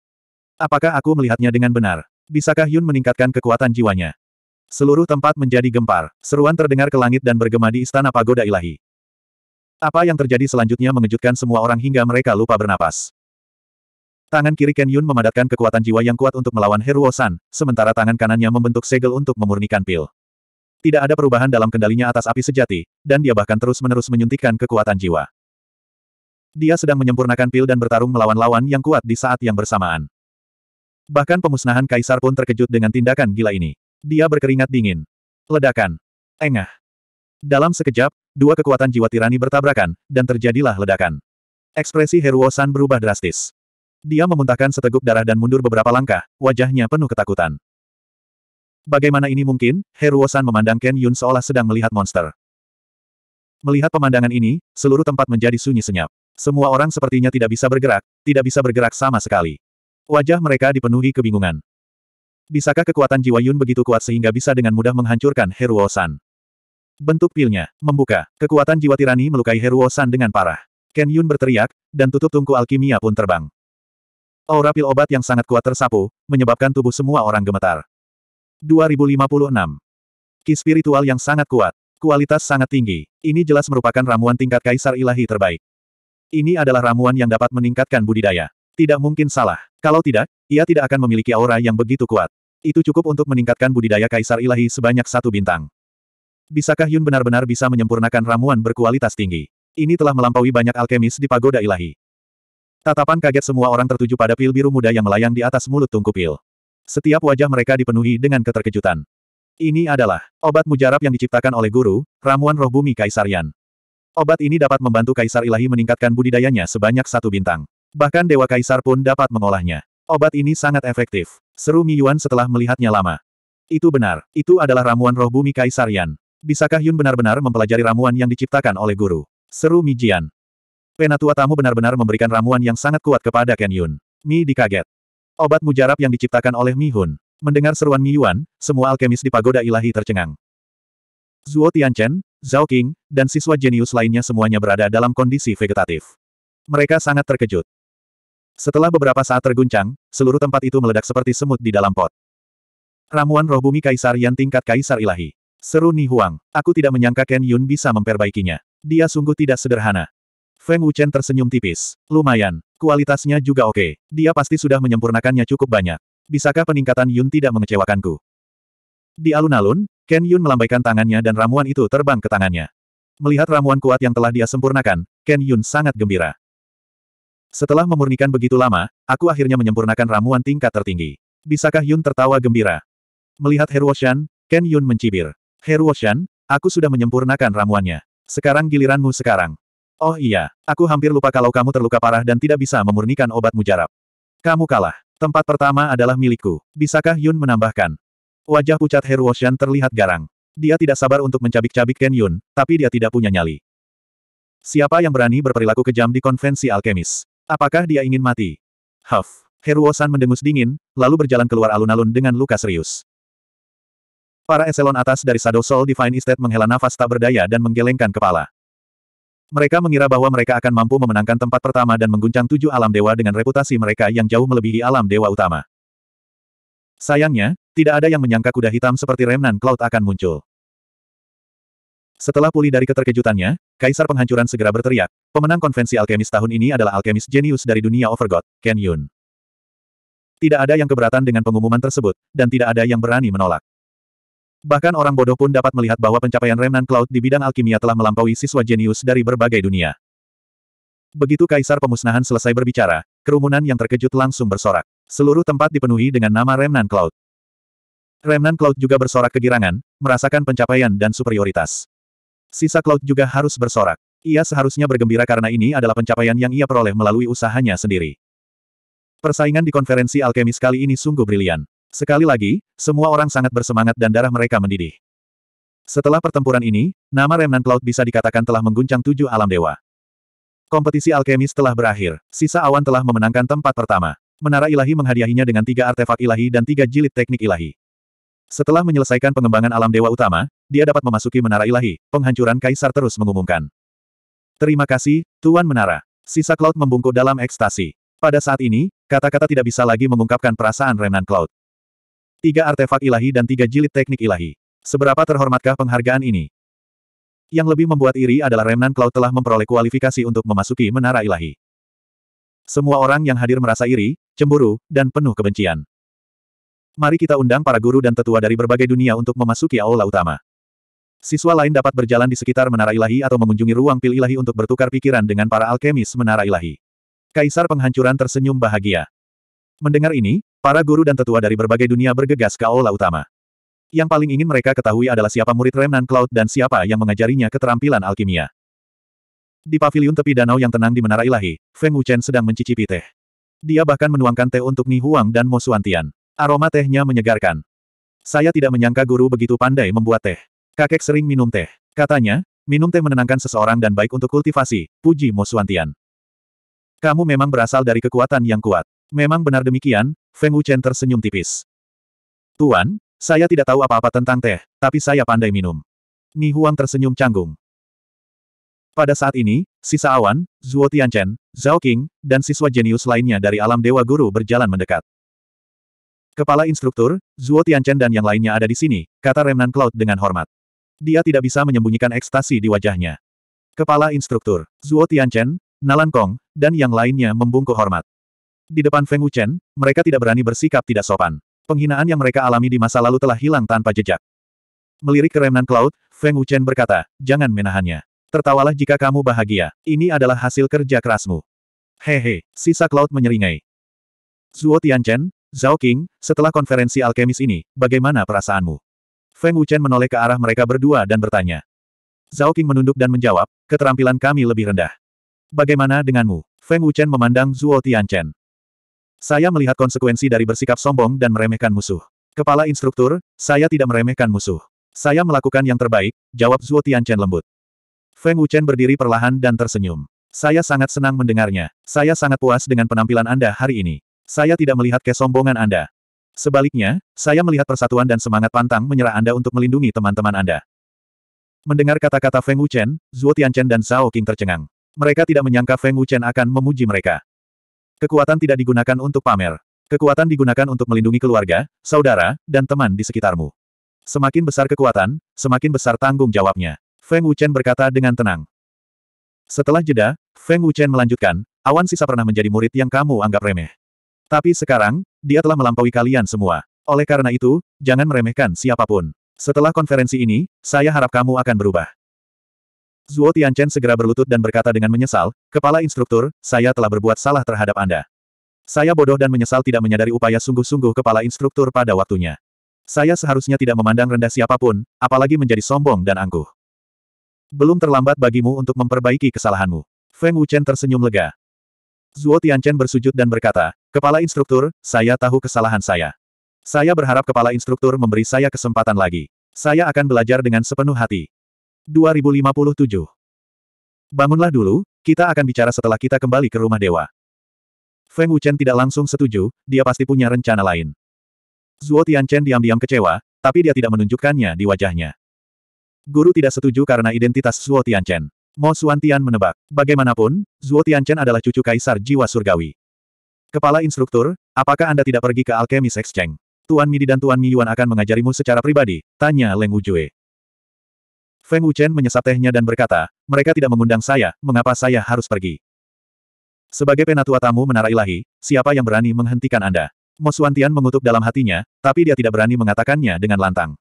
Apakah aku melihatnya dengan benar? Bisakah Yun meningkatkan kekuatan jiwanya? Seluruh tempat menjadi gempar, seruan terdengar ke langit dan bergema di istana pagoda ilahi. Apa yang terjadi selanjutnya mengejutkan semua orang hingga mereka lupa bernapas. Tangan kiri Ken Yun memadatkan kekuatan jiwa yang kuat untuk melawan Heruo San, sementara tangan kanannya membentuk segel untuk memurnikan pil. Tidak ada perubahan dalam kendalinya atas api sejati, dan dia bahkan terus-menerus menyuntikkan kekuatan jiwa. Dia sedang menyempurnakan pil dan bertarung melawan lawan yang kuat di saat yang bersamaan. Bahkan pemusnahan kaisar pun terkejut dengan tindakan gila ini. Dia berkeringat dingin. Ledakan. Engah. Dalam sekejap, dua kekuatan jiwa tirani bertabrakan, dan terjadilah ledakan. Ekspresi Heruosan berubah drastis. Dia memuntahkan seteguk darah dan mundur beberapa langkah, wajahnya penuh ketakutan. Bagaimana ini mungkin? Heruosan memandang Ken Yun seolah sedang melihat monster. Melihat pemandangan ini, seluruh tempat menjadi sunyi senyap. Semua orang sepertinya tidak bisa bergerak, tidak bisa bergerak sama sekali. Wajah mereka dipenuhi kebingungan. Bisakah kekuatan jiwa Yun begitu kuat sehingga bisa dengan mudah menghancurkan Heruo San? Bentuk pilnya, membuka, kekuatan jiwa tirani melukai Heruo San dengan parah. Ken Yun berteriak, dan tutup tungku alkimia pun terbang. Aura pil obat yang sangat kuat tersapu, menyebabkan tubuh semua orang gemetar. 2056. Ki spiritual yang sangat kuat. Kualitas sangat tinggi. Ini jelas merupakan ramuan tingkat kaisar ilahi terbaik. Ini adalah ramuan yang dapat meningkatkan budidaya. Tidak mungkin salah. Kalau tidak, ia tidak akan memiliki aura yang begitu kuat. Itu cukup untuk meningkatkan budidaya Kaisar Ilahi sebanyak satu bintang. Bisakah Yun benar-benar bisa menyempurnakan ramuan berkualitas tinggi? Ini telah melampaui banyak alkemis di pagoda ilahi. Tatapan kaget semua orang tertuju pada pil biru muda yang melayang di atas mulut tungku pil. Setiap wajah mereka dipenuhi dengan keterkejutan. Ini adalah obat mujarab yang diciptakan oleh guru, ramuan roh bumi Kaisarian. Obat ini dapat membantu Kaisar Ilahi meningkatkan budidayanya sebanyak satu bintang. Bahkan Dewa Kaisar pun dapat mengolahnya. Obat ini sangat efektif. Seru Mi Yuan setelah melihatnya lama. Itu benar, itu adalah ramuan roh bumi Kaisar Yan. Bisakah Yun benar-benar mempelajari ramuan yang diciptakan oleh guru? Seru Mi Jian. Penatua tamu benar-benar memberikan ramuan yang sangat kuat kepada Ken Yun. Mi dikaget. Obat mujarab yang diciptakan oleh Mi Hun. Mendengar seruan Mi Yuan, semua alkemis di pagoda ilahi tercengang. Zuo Tianchen, Zhao Qing, dan siswa jenius lainnya semuanya berada dalam kondisi vegetatif. Mereka sangat terkejut. Setelah beberapa saat terguncang, seluruh tempat itu meledak seperti semut di dalam pot. Ramuan roh bumi kaisar yang tingkat kaisar ilahi. Seru Ni Huang, aku tidak menyangka Ken Yun bisa memperbaikinya. Dia sungguh tidak sederhana. Feng Wuchen tersenyum tipis. Lumayan, kualitasnya juga oke. Dia pasti sudah menyempurnakannya cukup banyak. Bisakah peningkatan Yun tidak mengecewakanku? Di alun-alun, Ken Yun melambaikan tangannya dan ramuan itu terbang ke tangannya. Melihat ramuan kuat yang telah dia sempurnakan, Ken Yun sangat gembira. Setelah memurnikan begitu lama, aku akhirnya menyempurnakan ramuan tingkat tertinggi. Bisakah Yun tertawa gembira? Melihat Heruoshan, Ken Yun mencibir. Heruoshan, aku sudah menyempurnakan ramuannya. Sekarang giliranmu sekarang. Oh iya, aku hampir lupa kalau kamu terluka parah dan tidak bisa memurnikan obat mujarab. Kamu kalah. Tempat pertama adalah milikku. Bisakah Yun menambahkan? Wajah pucat Heruoshan terlihat garang. Dia tidak sabar untuk mencabik-cabik Ken Yun, tapi dia tidak punya nyali. Siapa yang berani berperilaku kejam di konvensi alkemis? Apakah dia ingin mati? Huff. Heruosan mendengus dingin, lalu berjalan keluar alun-alun dengan luka serius. Para eselon atas dari Shadow Soul Divine Estate menghela nafas tak berdaya dan menggelengkan kepala. Mereka mengira bahwa mereka akan mampu memenangkan tempat pertama dan mengguncang tujuh alam dewa dengan reputasi mereka yang jauh melebihi alam dewa utama. Sayangnya, tidak ada yang menyangka kuda hitam seperti Remnan Cloud akan muncul. Setelah pulih dari keterkejutannya, Kaisar Penghancuran segera berteriak, pemenang konvensi alkemis tahun ini adalah alkemis jenius dari dunia Overgod, Ken Yun. Tidak ada yang keberatan dengan pengumuman tersebut, dan tidak ada yang berani menolak. Bahkan orang bodoh pun dapat melihat bahwa pencapaian Remnant Cloud di bidang alkimia telah melampaui siswa jenius dari berbagai dunia. Begitu Kaisar Pemusnahan selesai berbicara, kerumunan yang terkejut langsung bersorak. Seluruh tempat dipenuhi dengan nama Remnant Cloud. Remnant Cloud juga bersorak kegirangan, merasakan pencapaian dan superioritas. Sisa Cloud juga harus bersorak. Ia seharusnya bergembira karena ini adalah pencapaian yang ia peroleh melalui usahanya sendiri. Persaingan di konferensi alkemis kali ini sungguh brilian. Sekali lagi, semua orang sangat bersemangat dan darah mereka mendidih. Setelah pertempuran ini, nama Remnant Cloud bisa dikatakan telah mengguncang tujuh alam dewa. Kompetisi alkemis telah berakhir, sisa awan telah memenangkan tempat pertama. Menara ilahi menghadiahinya dengan tiga artefak ilahi dan tiga jilid teknik ilahi. Setelah menyelesaikan pengembangan alam dewa utama, dia dapat memasuki menara ilahi, penghancuran kaisar terus mengumumkan. Terima kasih, Tuan Menara. Sisa Cloud membungkuk dalam ekstasi. Pada saat ini, kata-kata tidak bisa lagi mengungkapkan perasaan Renan Cloud. Tiga artefak ilahi dan tiga jilid teknik ilahi. Seberapa terhormatkah penghargaan ini? Yang lebih membuat iri adalah Renan Cloud telah memperoleh kualifikasi untuk memasuki menara ilahi. Semua orang yang hadir merasa iri, cemburu, dan penuh kebencian mari kita undang para guru dan tetua dari berbagai dunia untuk memasuki aula utama. Siswa lain dapat berjalan di sekitar Menara Ilahi atau mengunjungi ruang pil ilahi untuk bertukar pikiran dengan para alkemis Menara Ilahi. Kaisar penghancuran tersenyum bahagia. Mendengar ini, para guru dan tetua dari berbagai dunia bergegas ke aula utama. Yang paling ingin mereka ketahui adalah siapa murid Remnant Cloud dan siapa yang mengajarinya keterampilan alkimia. Di pavilion tepi danau yang tenang di Menara Ilahi, Feng Wuchen sedang mencicipi teh. Dia bahkan menuangkan teh untuk Ni Huang dan Mo Suantian. Aroma tehnya menyegarkan. Saya tidak menyangka guru begitu pandai membuat teh. Kakek sering minum teh. Katanya, minum teh menenangkan seseorang dan baik untuk kultivasi, puji Suantian. Kamu memang berasal dari kekuatan yang kuat. Memang benar demikian, Feng Wuchen tersenyum tipis. Tuan, saya tidak tahu apa-apa tentang teh, tapi saya pandai minum. Ni Huang tersenyum canggung. Pada saat ini, sisa awan, Zhuo Tianchen, Zhao Qing, dan siswa jenius lainnya dari alam Dewa Guru berjalan mendekat. Kepala instruktur, Zuo Tianchen dan yang lainnya ada di sini, kata Remnan Cloud dengan hormat. Dia tidak bisa menyembunyikan ekstasi di wajahnya. Kepala instruktur, Zuo Tianchen, Nalan Kong, dan yang lainnya membungkuk hormat. Di depan Feng Wuchen, mereka tidak berani bersikap tidak sopan. Penghinaan yang mereka alami di masa lalu telah hilang tanpa jejak. Melirik ke Remnan Cloud, Feng Wuchen berkata, jangan menahannya. Tertawalah jika kamu bahagia, ini adalah hasil kerja kerasmu. Hehe, sisa Cloud menyeringai. Zuo Tianchen, Zhao Qing, setelah konferensi alkemis ini, bagaimana perasaanmu? Feng Wuchen menoleh ke arah mereka berdua dan bertanya. Zhao Qing menunduk dan menjawab, keterampilan kami lebih rendah. Bagaimana denganmu? Feng Wuchen memandang Zhuo Tianchen. Saya melihat konsekuensi dari bersikap sombong dan meremehkan musuh. Kepala instruktur, saya tidak meremehkan musuh. Saya melakukan yang terbaik, jawab Zhuo Tianchen lembut. Feng Wuchen berdiri perlahan dan tersenyum. Saya sangat senang mendengarnya. Saya sangat puas dengan penampilan Anda hari ini. Saya tidak melihat kesombongan Anda. Sebaliknya, saya melihat persatuan dan semangat pantang menyerah Anda untuk melindungi teman-teman Anda. Mendengar kata-kata Feng Wuchen, Zhuo Tianchen dan Zhao Qing tercengang. Mereka tidak menyangka Feng Wuchen akan memuji mereka. Kekuatan tidak digunakan untuk pamer. Kekuatan digunakan untuk melindungi keluarga, saudara, dan teman di sekitarmu. Semakin besar kekuatan, semakin besar tanggung jawabnya. Feng Wuchen berkata dengan tenang. Setelah jeda, Feng Wuchen melanjutkan, awan sisa pernah menjadi murid yang kamu anggap remeh. Tapi sekarang, dia telah melampaui kalian semua. Oleh karena itu, jangan meremehkan siapapun. Setelah konferensi ini, saya harap kamu akan berubah. Zuo Tianchen segera berlutut dan berkata dengan menyesal, Kepala Instruktur, saya telah berbuat salah terhadap Anda. Saya bodoh dan menyesal tidak menyadari upaya sungguh-sungguh Kepala Instruktur pada waktunya. Saya seharusnya tidak memandang rendah siapapun, apalagi menjadi sombong dan angkuh. Belum terlambat bagimu untuk memperbaiki kesalahanmu. Feng Wuchen tersenyum lega. Zuo Tianchen bersujud dan berkata, Kepala instruktur, saya tahu kesalahan saya. Saya berharap kepala instruktur memberi saya kesempatan lagi. Saya akan belajar dengan sepenuh hati. 2057. Bangunlah dulu, kita akan bicara setelah kita kembali ke rumah dewa. Feng Wuchen tidak langsung setuju, dia pasti punya rencana lain. Zuo Tianchen diam-diam kecewa, tapi dia tidak menunjukkannya di wajahnya. Guru tidak setuju karena identitas Zuo Tianchen. Mo Suantian menebak. Bagaimanapun, Zuo Tianchen adalah cucu kaisar jiwa surgawi. Kepala instruktur, apakah Anda tidak pergi ke Alchemist Exchange? Tuan Midi dan Tuan Miyuan akan mengajarimu secara pribadi, tanya Leng Wujue. Feng Wuchen menyesap tehnya dan berkata, mereka tidak mengundang saya, mengapa saya harus pergi? Sebagai penatua tamu menara ilahi, siapa yang berani menghentikan Anda? Mo Suantian mengutuk dalam hatinya, tapi dia tidak berani mengatakannya dengan lantang.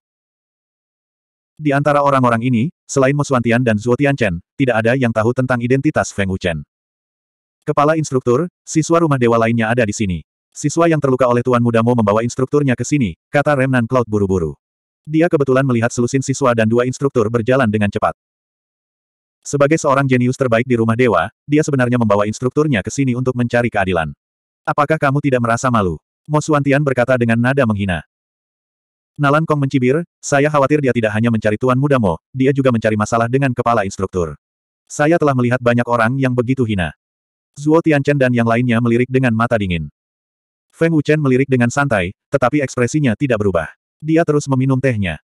Di antara orang-orang ini, selain Mo Suantian dan Zhuo Tianchen, tidak ada yang tahu tentang identitas Feng Wuchen. Kepala instruktur, siswa rumah dewa lainnya ada di sini. Siswa yang terluka oleh Tuan Muda Mo membawa instrukturnya ke sini, kata Remnan Cloud buru-buru. Dia kebetulan melihat selusin siswa dan dua instruktur berjalan dengan cepat. Sebagai seorang jenius terbaik di rumah dewa, dia sebenarnya membawa instrukturnya ke sini untuk mencari keadilan. Apakah kamu tidak merasa malu? Mo Suantian berkata dengan nada menghina. Nalan Kong mencibir, saya khawatir dia tidak hanya mencari Tuan Muda Mo, dia juga mencari masalah dengan kepala instruktur. Saya telah melihat banyak orang yang begitu hina. Zuo Tianchen dan yang lainnya melirik dengan mata dingin. Feng Wuchen melirik dengan santai, tetapi ekspresinya tidak berubah. Dia terus meminum tehnya.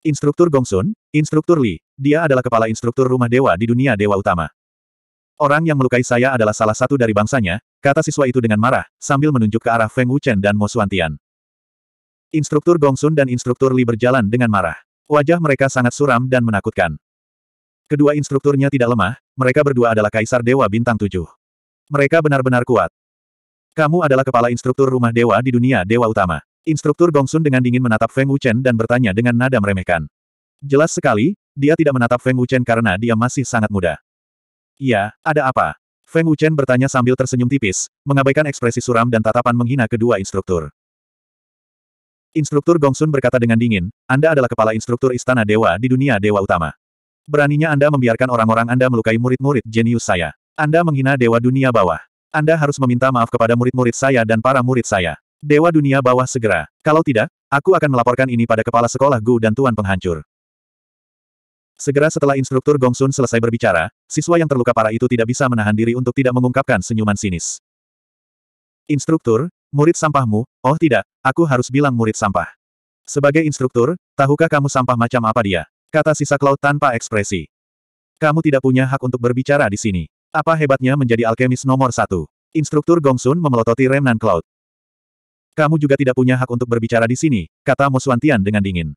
Instruktur Gongsun, Instruktur Li, dia adalah kepala instruktur rumah dewa di dunia dewa utama. Orang yang melukai saya adalah salah satu dari bangsanya, kata siswa itu dengan marah, sambil menunjuk ke arah Feng Wuchen dan Mo Suantian. Instruktur Gongsun dan Instruktur Li berjalan dengan marah. Wajah mereka sangat suram dan menakutkan. Kedua instrukturnya tidak lemah, mereka berdua adalah Kaisar Dewa Bintang Tujuh. Mereka benar-benar kuat. Kamu adalah kepala instruktur rumah dewa di dunia dewa utama. Instruktur Gongsun dengan dingin menatap Feng Wuchen dan bertanya dengan nada meremehkan. Jelas sekali, dia tidak menatap Feng Wuchen karena dia masih sangat muda. Iya, ada apa? Feng Wuchen bertanya sambil tersenyum tipis, mengabaikan ekspresi suram dan tatapan menghina kedua instruktur. Instruktur Gongsun berkata dengan dingin, Anda adalah kepala instruktur Istana Dewa di dunia Dewa Utama. Beraninya Anda membiarkan orang-orang Anda melukai murid-murid jenius saya. Anda menghina Dewa Dunia Bawah. Anda harus meminta maaf kepada murid-murid saya dan para murid saya. Dewa Dunia Bawah segera. Kalau tidak, aku akan melaporkan ini pada kepala sekolah Gu dan Tuan Penghancur. Segera setelah instruktur Gongsun selesai berbicara, siswa yang terluka parah itu tidak bisa menahan diri untuk tidak mengungkapkan senyuman sinis. Instruktur, murid sampahmu, oh tidak, aku harus bilang murid sampah. Sebagai instruktur, tahukah kamu sampah macam apa dia? kata sisa Cloud tanpa ekspresi. Kamu tidak punya hak untuk berbicara di sini. Apa hebatnya menjadi alkemis nomor satu? Instruktur Gongsun memelototi Remnan Cloud. Kamu juga tidak punya hak untuk berbicara di sini, kata Moswantian dengan dingin.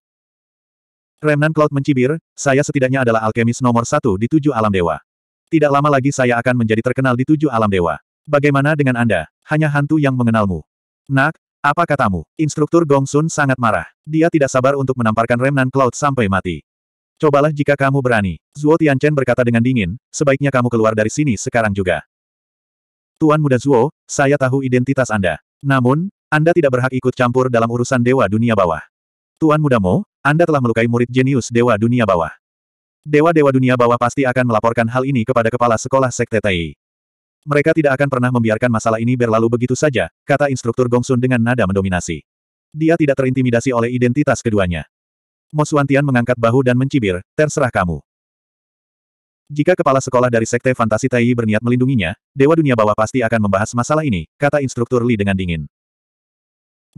Remnan Cloud mencibir, saya setidaknya adalah alkemis nomor satu di tujuh alam dewa. Tidak lama lagi saya akan menjadi terkenal di tujuh alam dewa. Bagaimana dengan Anda? Hanya hantu yang mengenalmu. Nak, apa katamu? Instruktur Gongsun sangat marah. Dia tidak sabar untuk menamparkan Remnan Cloud sampai mati. Cobalah jika kamu berani. Zuo Tianchen berkata dengan dingin, sebaiknya kamu keluar dari sini sekarang juga. Tuan Muda Zuo, saya tahu identitas Anda. Namun, Anda tidak berhak ikut campur dalam urusan Dewa Dunia Bawah. Tuan Muda Mo, Anda telah melukai murid jenius Dewa Dunia Bawah. Dewa-dewa dunia bawah pasti akan melaporkan hal ini kepada kepala sekolah Sekte Tai. Mereka tidak akan pernah membiarkan masalah ini berlalu begitu saja, kata instruktur Gongsun dengan nada mendominasi. Dia tidak terintimidasi oleh identitas keduanya. Mo Suantian mengangkat bahu dan mencibir, terserah kamu. Jika kepala sekolah dari Sekte Fantasi Taiyi berniat melindunginya, Dewa Dunia Bawah pasti akan membahas masalah ini, kata instruktur Li dengan dingin.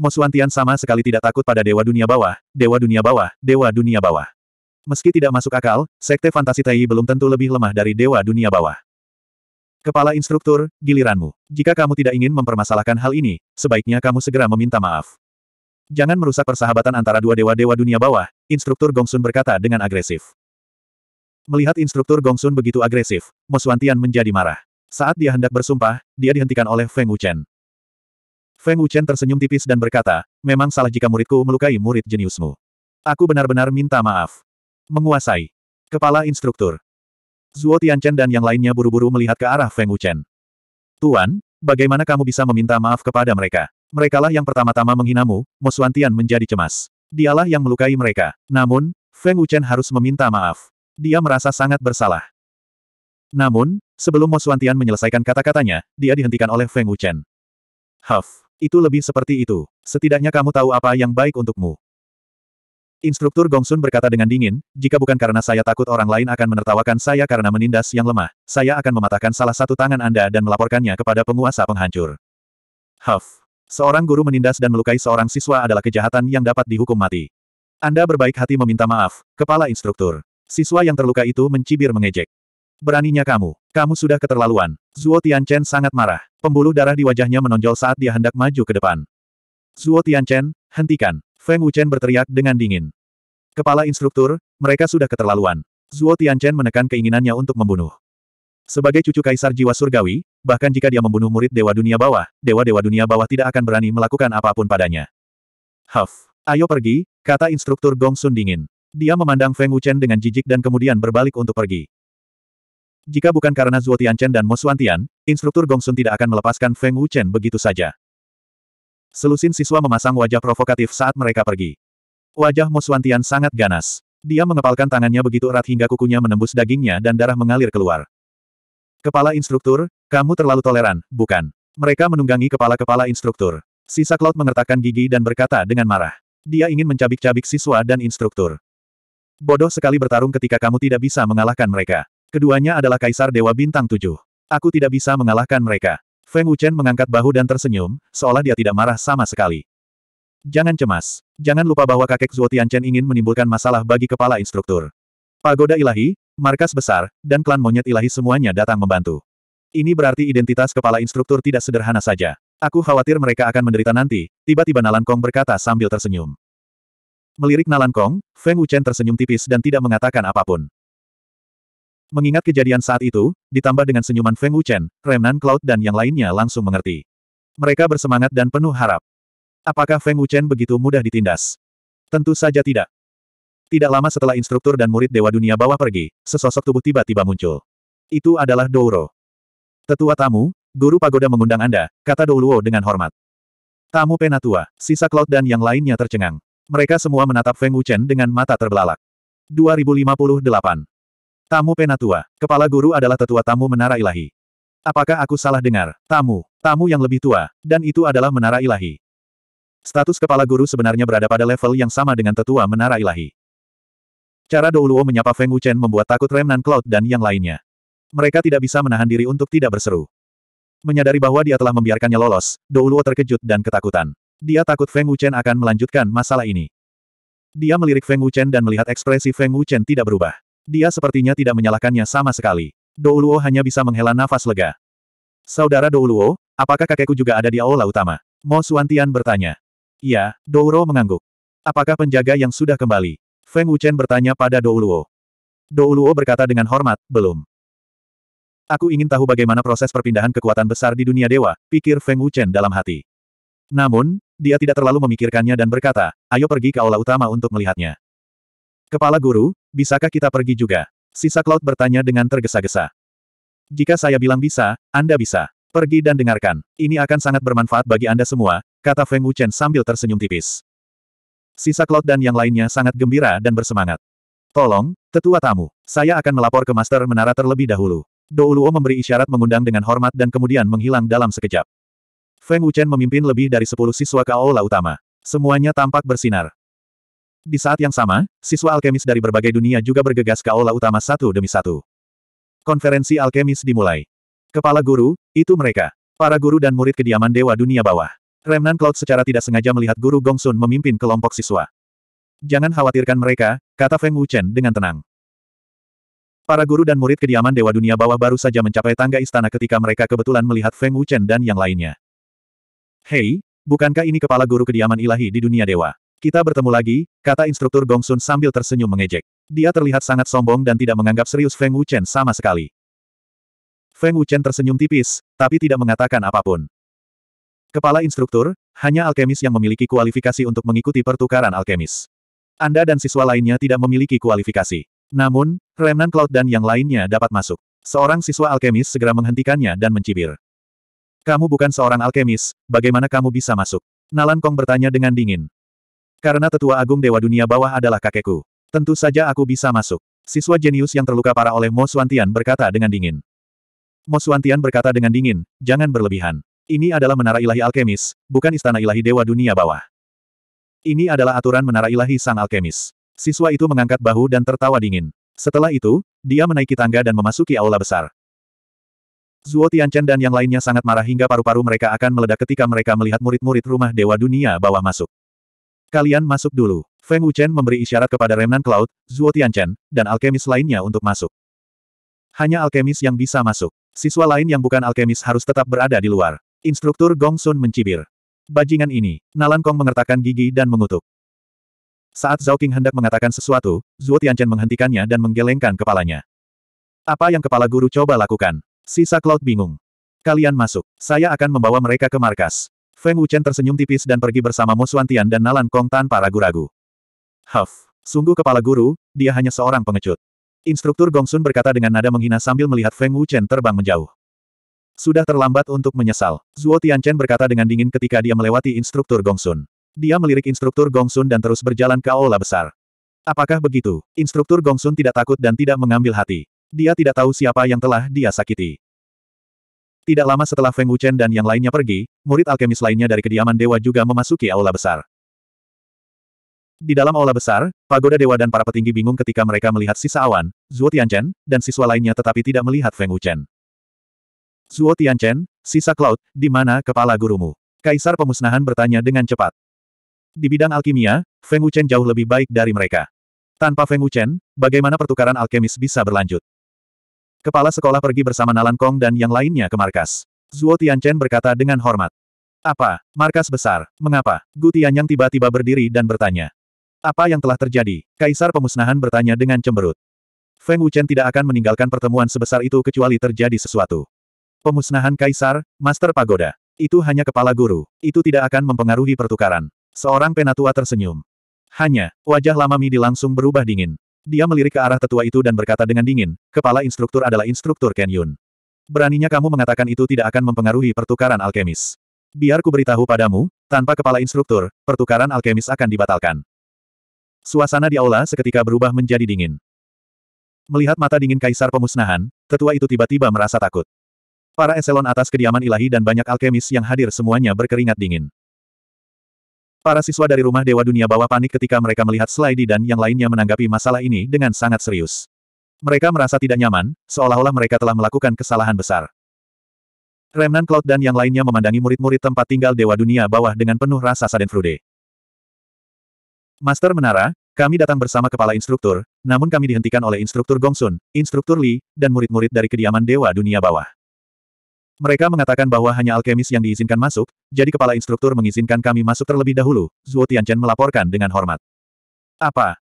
Mo Suantian sama sekali tidak takut pada Dewa Dunia Bawah, Dewa Dunia Bawah, Dewa Dunia Bawah. Meski tidak masuk akal, Sekte Fantasi Taiyi belum tentu lebih lemah dari Dewa Dunia Bawah. Kepala instruktur, giliranmu. Jika kamu tidak ingin mempermasalahkan hal ini, sebaiknya kamu segera meminta maaf. Jangan merusak persahabatan antara dua dewa-dewa dunia bawah, Instruktur Gongsun berkata dengan agresif. Melihat instruktur Gongsun begitu agresif, Moswantian menjadi marah. Saat dia hendak bersumpah, dia dihentikan oleh Feng Wuchen. Feng Wuchen tersenyum tipis dan berkata, memang salah jika muridku melukai murid jeniusmu. Aku benar-benar minta maaf. Menguasai. Kepala instruktur. Zuo Tianchen dan yang lainnya buru-buru melihat ke arah Feng Wuchen. Tuan, bagaimana kamu bisa meminta maaf kepada mereka? Merekalah yang pertama-tama menghinamu, Moswantian menjadi cemas. Dialah yang melukai mereka. Namun, Feng Wuchen harus meminta maaf. Dia merasa sangat bersalah. Namun, sebelum Mo Suantian menyelesaikan kata-katanya, dia dihentikan oleh Feng Wuchen. Huff, itu lebih seperti itu. Setidaknya kamu tahu apa yang baik untukmu. Instruktur Gongsun berkata dengan dingin, jika bukan karena saya takut orang lain akan menertawakan saya karena menindas yang lemah, saya akan mematahkan salah satu tangan Anda dan melaporkannya kepada penguasa penghancur. Huff, Seorang guru menindas dan melukai seorang siswa adalah kejahatan yang dapat dihukum mati. Anda berbaik hati meminta maaf, kepala instruktur. Siswa yang terluka itu mencibir mengejek. Beraninya kamu. Kamu sudah keterlaluan. Zuo Tianchen sangat marah. Pembuluh darah di wajahnya menonjol saat dia hendak maju ke depan. Zuo Tianchen, hentikan. Feng Wuchen berteriak dengan dingin. Kepala instruktur, mereka sudah keterlaluan. Zuo Tianchen menekan keinginannya untuk membunuh. Sebagai cucu kaisar jiwa surgawi, Bahkan jika dia membunuh murid Dewa Dunia Bawah, Dewa-Dewa Dunia Bawah tidak akan berani melakukan apapun padanya. Huff, ayo pergi, kata instruktur Gong Sun dingin. Dia memandang Feng Wuchen dengan jijik dan kemudian berbalik untuk pergi. Jika bukan karena Zuo Tianchen dan Mo Suantian, instruktur Gong Sun tidak akan melepaskan Feng Wuchen begitu saja. Selusin siswa memasang wajah provokatif saat mereka pergi. Wajah Mo Suantian sangat ganas. Dia mengepalkan tangannya begitu erat hingga kukunya menembus dagingnya dan darah mengalir keluar. Kepala instruktur, kamu terlalu toleran, bukan? Mereka menunggangi kepala-kepala instruktur. Sisa Cloud mengertakkan gigi dan berkata dengan marah. Dia ingin mencabik-cabik siswa dan instruktur. Bodoh sekali bertarung ketika kamu tidak bisa mengalahkan mereka. Keduanya adalah Kaisar Dewa Bintang Tujuh. Aku tidak bisa mengalahkan mereka. Feng Wuchen mengangkat bahu dan tersenyum, seolah dia tidak marah sama sekali. Jangan cemas. Jangan lupa bahwa kakek Zuo Tianchen ingin menimbulkan masalah bagi kepala instruktur. Pagoda ilahi, markas besar, dan klan monyet ilahi semuanya datang membantu. Ini berarti identitas kepala instruktur tidak sederhana saja. Aku khawatir mereka akan menderita nanti, tiba-tiba Nalan Kong berkata sambil tersenyum. Melirik Nalan Kong, Feng Wuchen tersenyum tipis dan tidak mengatakan apapun. Mengingat kejadian saat itu, ditambah dengan senyuman Feng Wuchen, Remnan Cloud dan yang lainnya langsung mengerti. Mereka bersemangat dan penuh harap. Apakah Feng Wuchen begitu mudah ditindas? Tentu saja tidak. Tidak lama setelah instruktur dan murid Dewa Dunia bawah pergi, sesosok tubuh tiba-tiba muncul. Itu adalah Douro. Tetua tamu, guru pagoda mengundang Anda, kata Douluo dengan hormat. Tamu penatua, sisa Cloud dan yang lainnya tercengang. Mereka semua menatap Feng Wuchen dengan mata terbelalak. 2058. Tamu penatua, kepala guru adalah tetua tamu menara ilahi. Apakah aku salah dengar? Tamu, tamu yang lebih tua, dan itu adalah menara ilahi. Status kepala guru sebenarnya berada pada level yang sama dengan tetua menara ilahi. Cara Douluo menyapa Feng Wuchen membuat takut Remnan Cloud dan yang lainnya. Mereka tidak bisa menahan diri untuk tidak berseru. Menyadari bahwa dia telah membiarkannya lolos, Douluo terkejut dan ketakutan. Dia takut Feng Wuchen akan melanjutkan masalah ini. Dia melirik Feng Wuchen dan melihat ekspresi Feng Wuchen tidak berubah. Dia sepertinya tidak menyalahkannya sama sekali. Douluo hanya bisa menghela nafas lega. Saudara Douluo, apakah kakekku juga ada di aula utama? Mo Suantian bertanya. Iya, Douluo mengangguk. Apakah penjaga yang sudah kembali? Feng Wuchen bertanya pada Douluo. Douluo berkata dengan hormat, belum. Aku ingin tahu bagaimana proses perpindahan kekuatan besar di dunia dewa, pikir Feng Wuchen dalam hati. Namun, dia tidak terlalu memikirkannya dan berkata, ayo pergi ke aula utama untuk melihatnya. Kepala guru, bisakah kita pergi juga? Sisa Cloud bertanya dengan tergesa-gesa. Jika saya bilang bisa, Anda bisa. Pergi dan dengarkan. Ini akan sangat bermanfaat bagi Anda semua, kata Feng Wuchen sambil tersenyum tipis. Sisa Cloud dan yang lainnya sangat gembira dan bersemangat. Tolong, tetua tamu, saya akan melapor ke Master Menara terlebih dahulu. Douluo memberi isyarat mengundang dengan hormat dan kemudian menghilang dalam sekejap. Feng Wuchen memimpin lebih dari sepuluh siswa ke aula utama. Semuanya tampak bersinar. Di saat yang sama, siswa alkemis dari berbagai dunia juga bergegas ke aula utama satu demi satu. Konferensi alkemis dimulai. Kepala guru, itu mereka. Para guru dan murid kediaman Dewa Dunia Bawah. Remnan Cloud secara tidak sengaja melihat guru Gongsun memimpin kelompok siswa. Jangan khawatirkan mereka, kata Feng Wuchen dengan tenang. Para guru dan murid kediaman Dewa Dunia Bawah baru saja mencapai tangga istana ketika mereka kebetulan melihat Feng Wuchen dan yang lainnya. Hei, bukankah ini kepala guru kediaman ilahi di dunia dewa? Kita bertemu lagi, kata instruktur Gongsun sambil tersenyum mengejek. Dia terlihat sangat sombong dan tidak menganggap serius Feng Wuchen sama sekali. Feng Wuchen tersenyum tipis, tapi tidak mengatakan apapun. Kepala instruktur, hanya alkemis yang memiliki kualifikasi untuk mengikuti pertukaran alkemis. Anda dan siswa lainnya tidak memiliki kualifikasi. Namun, Remnant Cloud dan yang lainnya dapat masuk. Seorang siswa alkemis segera menghentikannya dan mencibir. Kamu bukan seorang alkemis, bagaimana kamu bisa masuk? Nalan Kong bertanya dengan dingin. Karena tetua agung Dewa Dunia Bawah adalah kakekku. Tentu saja aku bisa masuk. Siswa jenius yang terluka parah oleh Mo Suantian berkata dengan dingin. Mo Suantian berkata dengan dingin, jangan berlebihan. Ini adalah menara ilahi alkemis, bukan istana ilahi Dewa Dunia Bawah. Ini adalah aturan menara ilahi sang alkemis. Siswa itu mengangkat bahu dan tertawa dingin. Setelah itu, dia menaiki tangga dan memasuki aula besar. Zuo Tianchen dan yang lainnya sangat marah hingga paru-paru mereka akan meledak ketika mereka melihat murid-murid rumah Dewa Dunia bawah masuk. Kalian masuk dulu. Feng Wuchen memberi isyarat kepada Remnan Cloud, Zuo Tianchen, dan alkemis lainnya untuk masuk. Hanya alkemis yang bisa masuk. Siswa lain yang bukan alkemis harus tetap berada di luar. Instruktur Gong Sun mencibir. Bajingan ini, Nalan Kong mengertakkan gigi dan mengutuk. Saat Zhao Qing hendak mengatakan sesuatu, Zuo Tianchen menghentikannya dan menggelengkan kepalanya. Apa yang kepala guru coba lakukan? Sisa Cloud bingung. Kalian masuk. Saya akan membawa mereka ke markas. Feng Wuchen tersenyum tipis dan pergi bersama Mo Suantian dan Nalan Kong tanpa ragu-ragu. Huff. Sungguh kepala guru, dia hanya seorang pengecut. Instruktur Gongsun berkata dengan nada menghina sambil melihat Feng Wuchen terbang menjauh. Sudah terlambat untuk menyesal. Zhuo Tianchen berkata dengan dingin ketika dia melewati instruktur Gongsun. Dia melirik instruktur Gongsun dan terus berjalan ke aula besar. Apakah begitu? Instruktur Gongsun tidak takut dan tidak mengambil hati. Dia tidak tahu siapa yang telah dia sakiti. Tidak lama setelah Feng Wuchen dan yang lainnya pergi, murid alkemis lainnya dari kediaman dewa juga memasuki aula besar. Di dalam aula besar, pagoda dewa dan para petinggi bingung ketika mereka melihat sisa awan, Zhuo Tianchen, dan siswa lainnya tetapi tidak melihat Feng Wuchen. Zhuo Tianchen, sisa cloud, di mana kepala gurumu? Kaisar pemusnahan bertanya dengan cepat. Di bidang alkimia, Feng Wuchen jauh lebih baik dari mereka. Tanpa Feng Wuchen, bagaimana pertukaran alkemis bisa berlanjut? Kepala sekolah pergi bersama Nalan Kong dan yang lainnya ke markas. Zuo Tianchen berkata dengan hormat. Apa? Markas besar? Mengapa? Gu Tianyang tiba-tiba berdiri dan bertanya. Apa yang telah terjadi? Kaisar pemusnahan bertanya dengan cemberut. Feng Wuchen tidak akan meninggalkan pertemuan sebesar itu kecuali terjadi sesuatu. Pemusnahan Kaisar, Master Pagoda. Itu hanya kepala guru. Itu tidak akan mempengaruhi pertukaran. Seorang penatua tersenyum. Hanya, wajah lama Midi langsung berubah dingin. Dia melirik ke arah tetua itu dan berkata dengan dingin, kepala instruktur adalah instruktur Ken Yun. Beraninya kamu mengatakan itu tidak akan mempengaruhi pertukaran alkemis. Biar ku beritahu padamu, tanpa kepala instruktur, pertukaran alkemis akan dibatalkan. Suasana di aula seketika berubah menjadi dingin. Melihat mata dingin kaisar pemusnahan, tetua itu tiba-tiba merasa takut. Para eselon atas kediaman ilahi dan banyak alkemis yang hadir semuanya berkeringat dingin. Para siswa dari rumah Dewa Dunia bawah panik ketika mereka melihat Slidey dan yang lainnya menanggapi masalah ini dengan sangat serius. Mereka merasa tidak nyaman, seolah-olah mereka telah melakukan kesalahan besar. Remnan Cloud dan yang lainnya memandangi murid-murid tempat tinggal Dewa Dunia bawah dengan penuh rasa sadenfrude. Master Menara, kami datang bersama kepala instruktur, namun kami dihentikan oleh instruktur Gongsun, instruktur Li, dan murid-murid dari kediaman Dewa Dunia Bawah. Mereka mengatakan bahwa hanya alkemis yang diizinkan masuk, jadi kepala instruktur mengizinkan kami masuk terlebih dahulu, Zuo Tianchen melaporkan dengan hormat. Apa?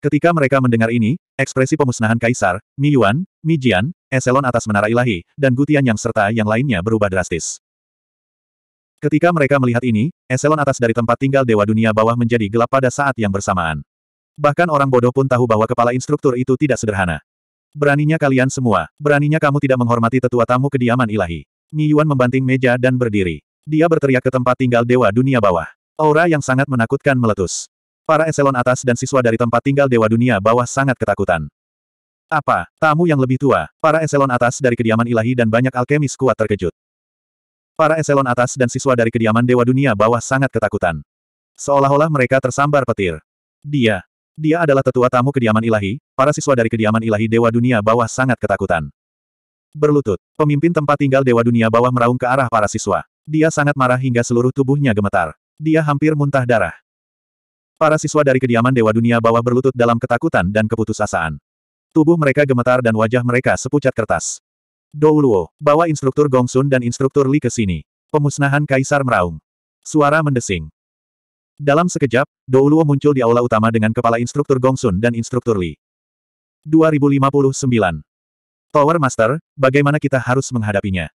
Ketika mereka mendengar ini, ekspresi pemusnahan Kaisar, Mi Yuan, Mi Jian, Eselon atas Menara Ilahi, dan Gutian yang serta yang lainnya berubah drastis. Ketika mereka melihat ini, eselon atas dari tempat tinggal Dewa Dunia bawah menjadi gelap pada saat yang bersamaan. Bahkan orang bodoh pun tahu bahwa kepala instruktur itu tidak sederhana. Beraninya kalian semua, beraninya kamu tidak menghormati tetua tamu kediaman ilahi. Mi Yuan membanting meja dan berdiri. Dia berteriak ke tempat tinggal dewa dunia bawah. Aura yang sangat menakutkan meletus. Para eselon atas dan siswa dari tempat tinggal dewa dunia bawah sangat ketakutan. Apa, tamu yang lebih tua, para eselon atas dari kediaman ilahi dan banyak alkemis kuat terkejut. Para eselon atas dan siswa dari kediaman dewa dunia bawah sangat ketakutan. Seolah-olah mereka tersambar petir. Dia, dia adalah tetua tamu kediaman ilahi, para siswa dari kediaman ilahi Dewa Dunia Bawah sangat ketakutan. Berlutut, pemimpin tempat tinggal Dewa Dunia Bawah meraung ke arah para siswa. Dia sangat marah hingga seluruh tubuhnya gemetar. Dia hampir muntah darah. Para siswa dari kediaman Dewa Dunia Bawah berlutut dalam ketakutan dan keputusasaan. Tubuh mereka gemetar dan wajah mereka sepucat kertas. Douluo, bawa instruktur Gongsun dan instruktur Li ke sini. Pemusnahan Kaisar meraung. Suara mendesing. Dalam sekejap, Douluo muncul di aula utama dengan kepala instruktur Gongsun dan instruktur Li. 2059. Tower Master, bagaimana kita harus menghadapinya?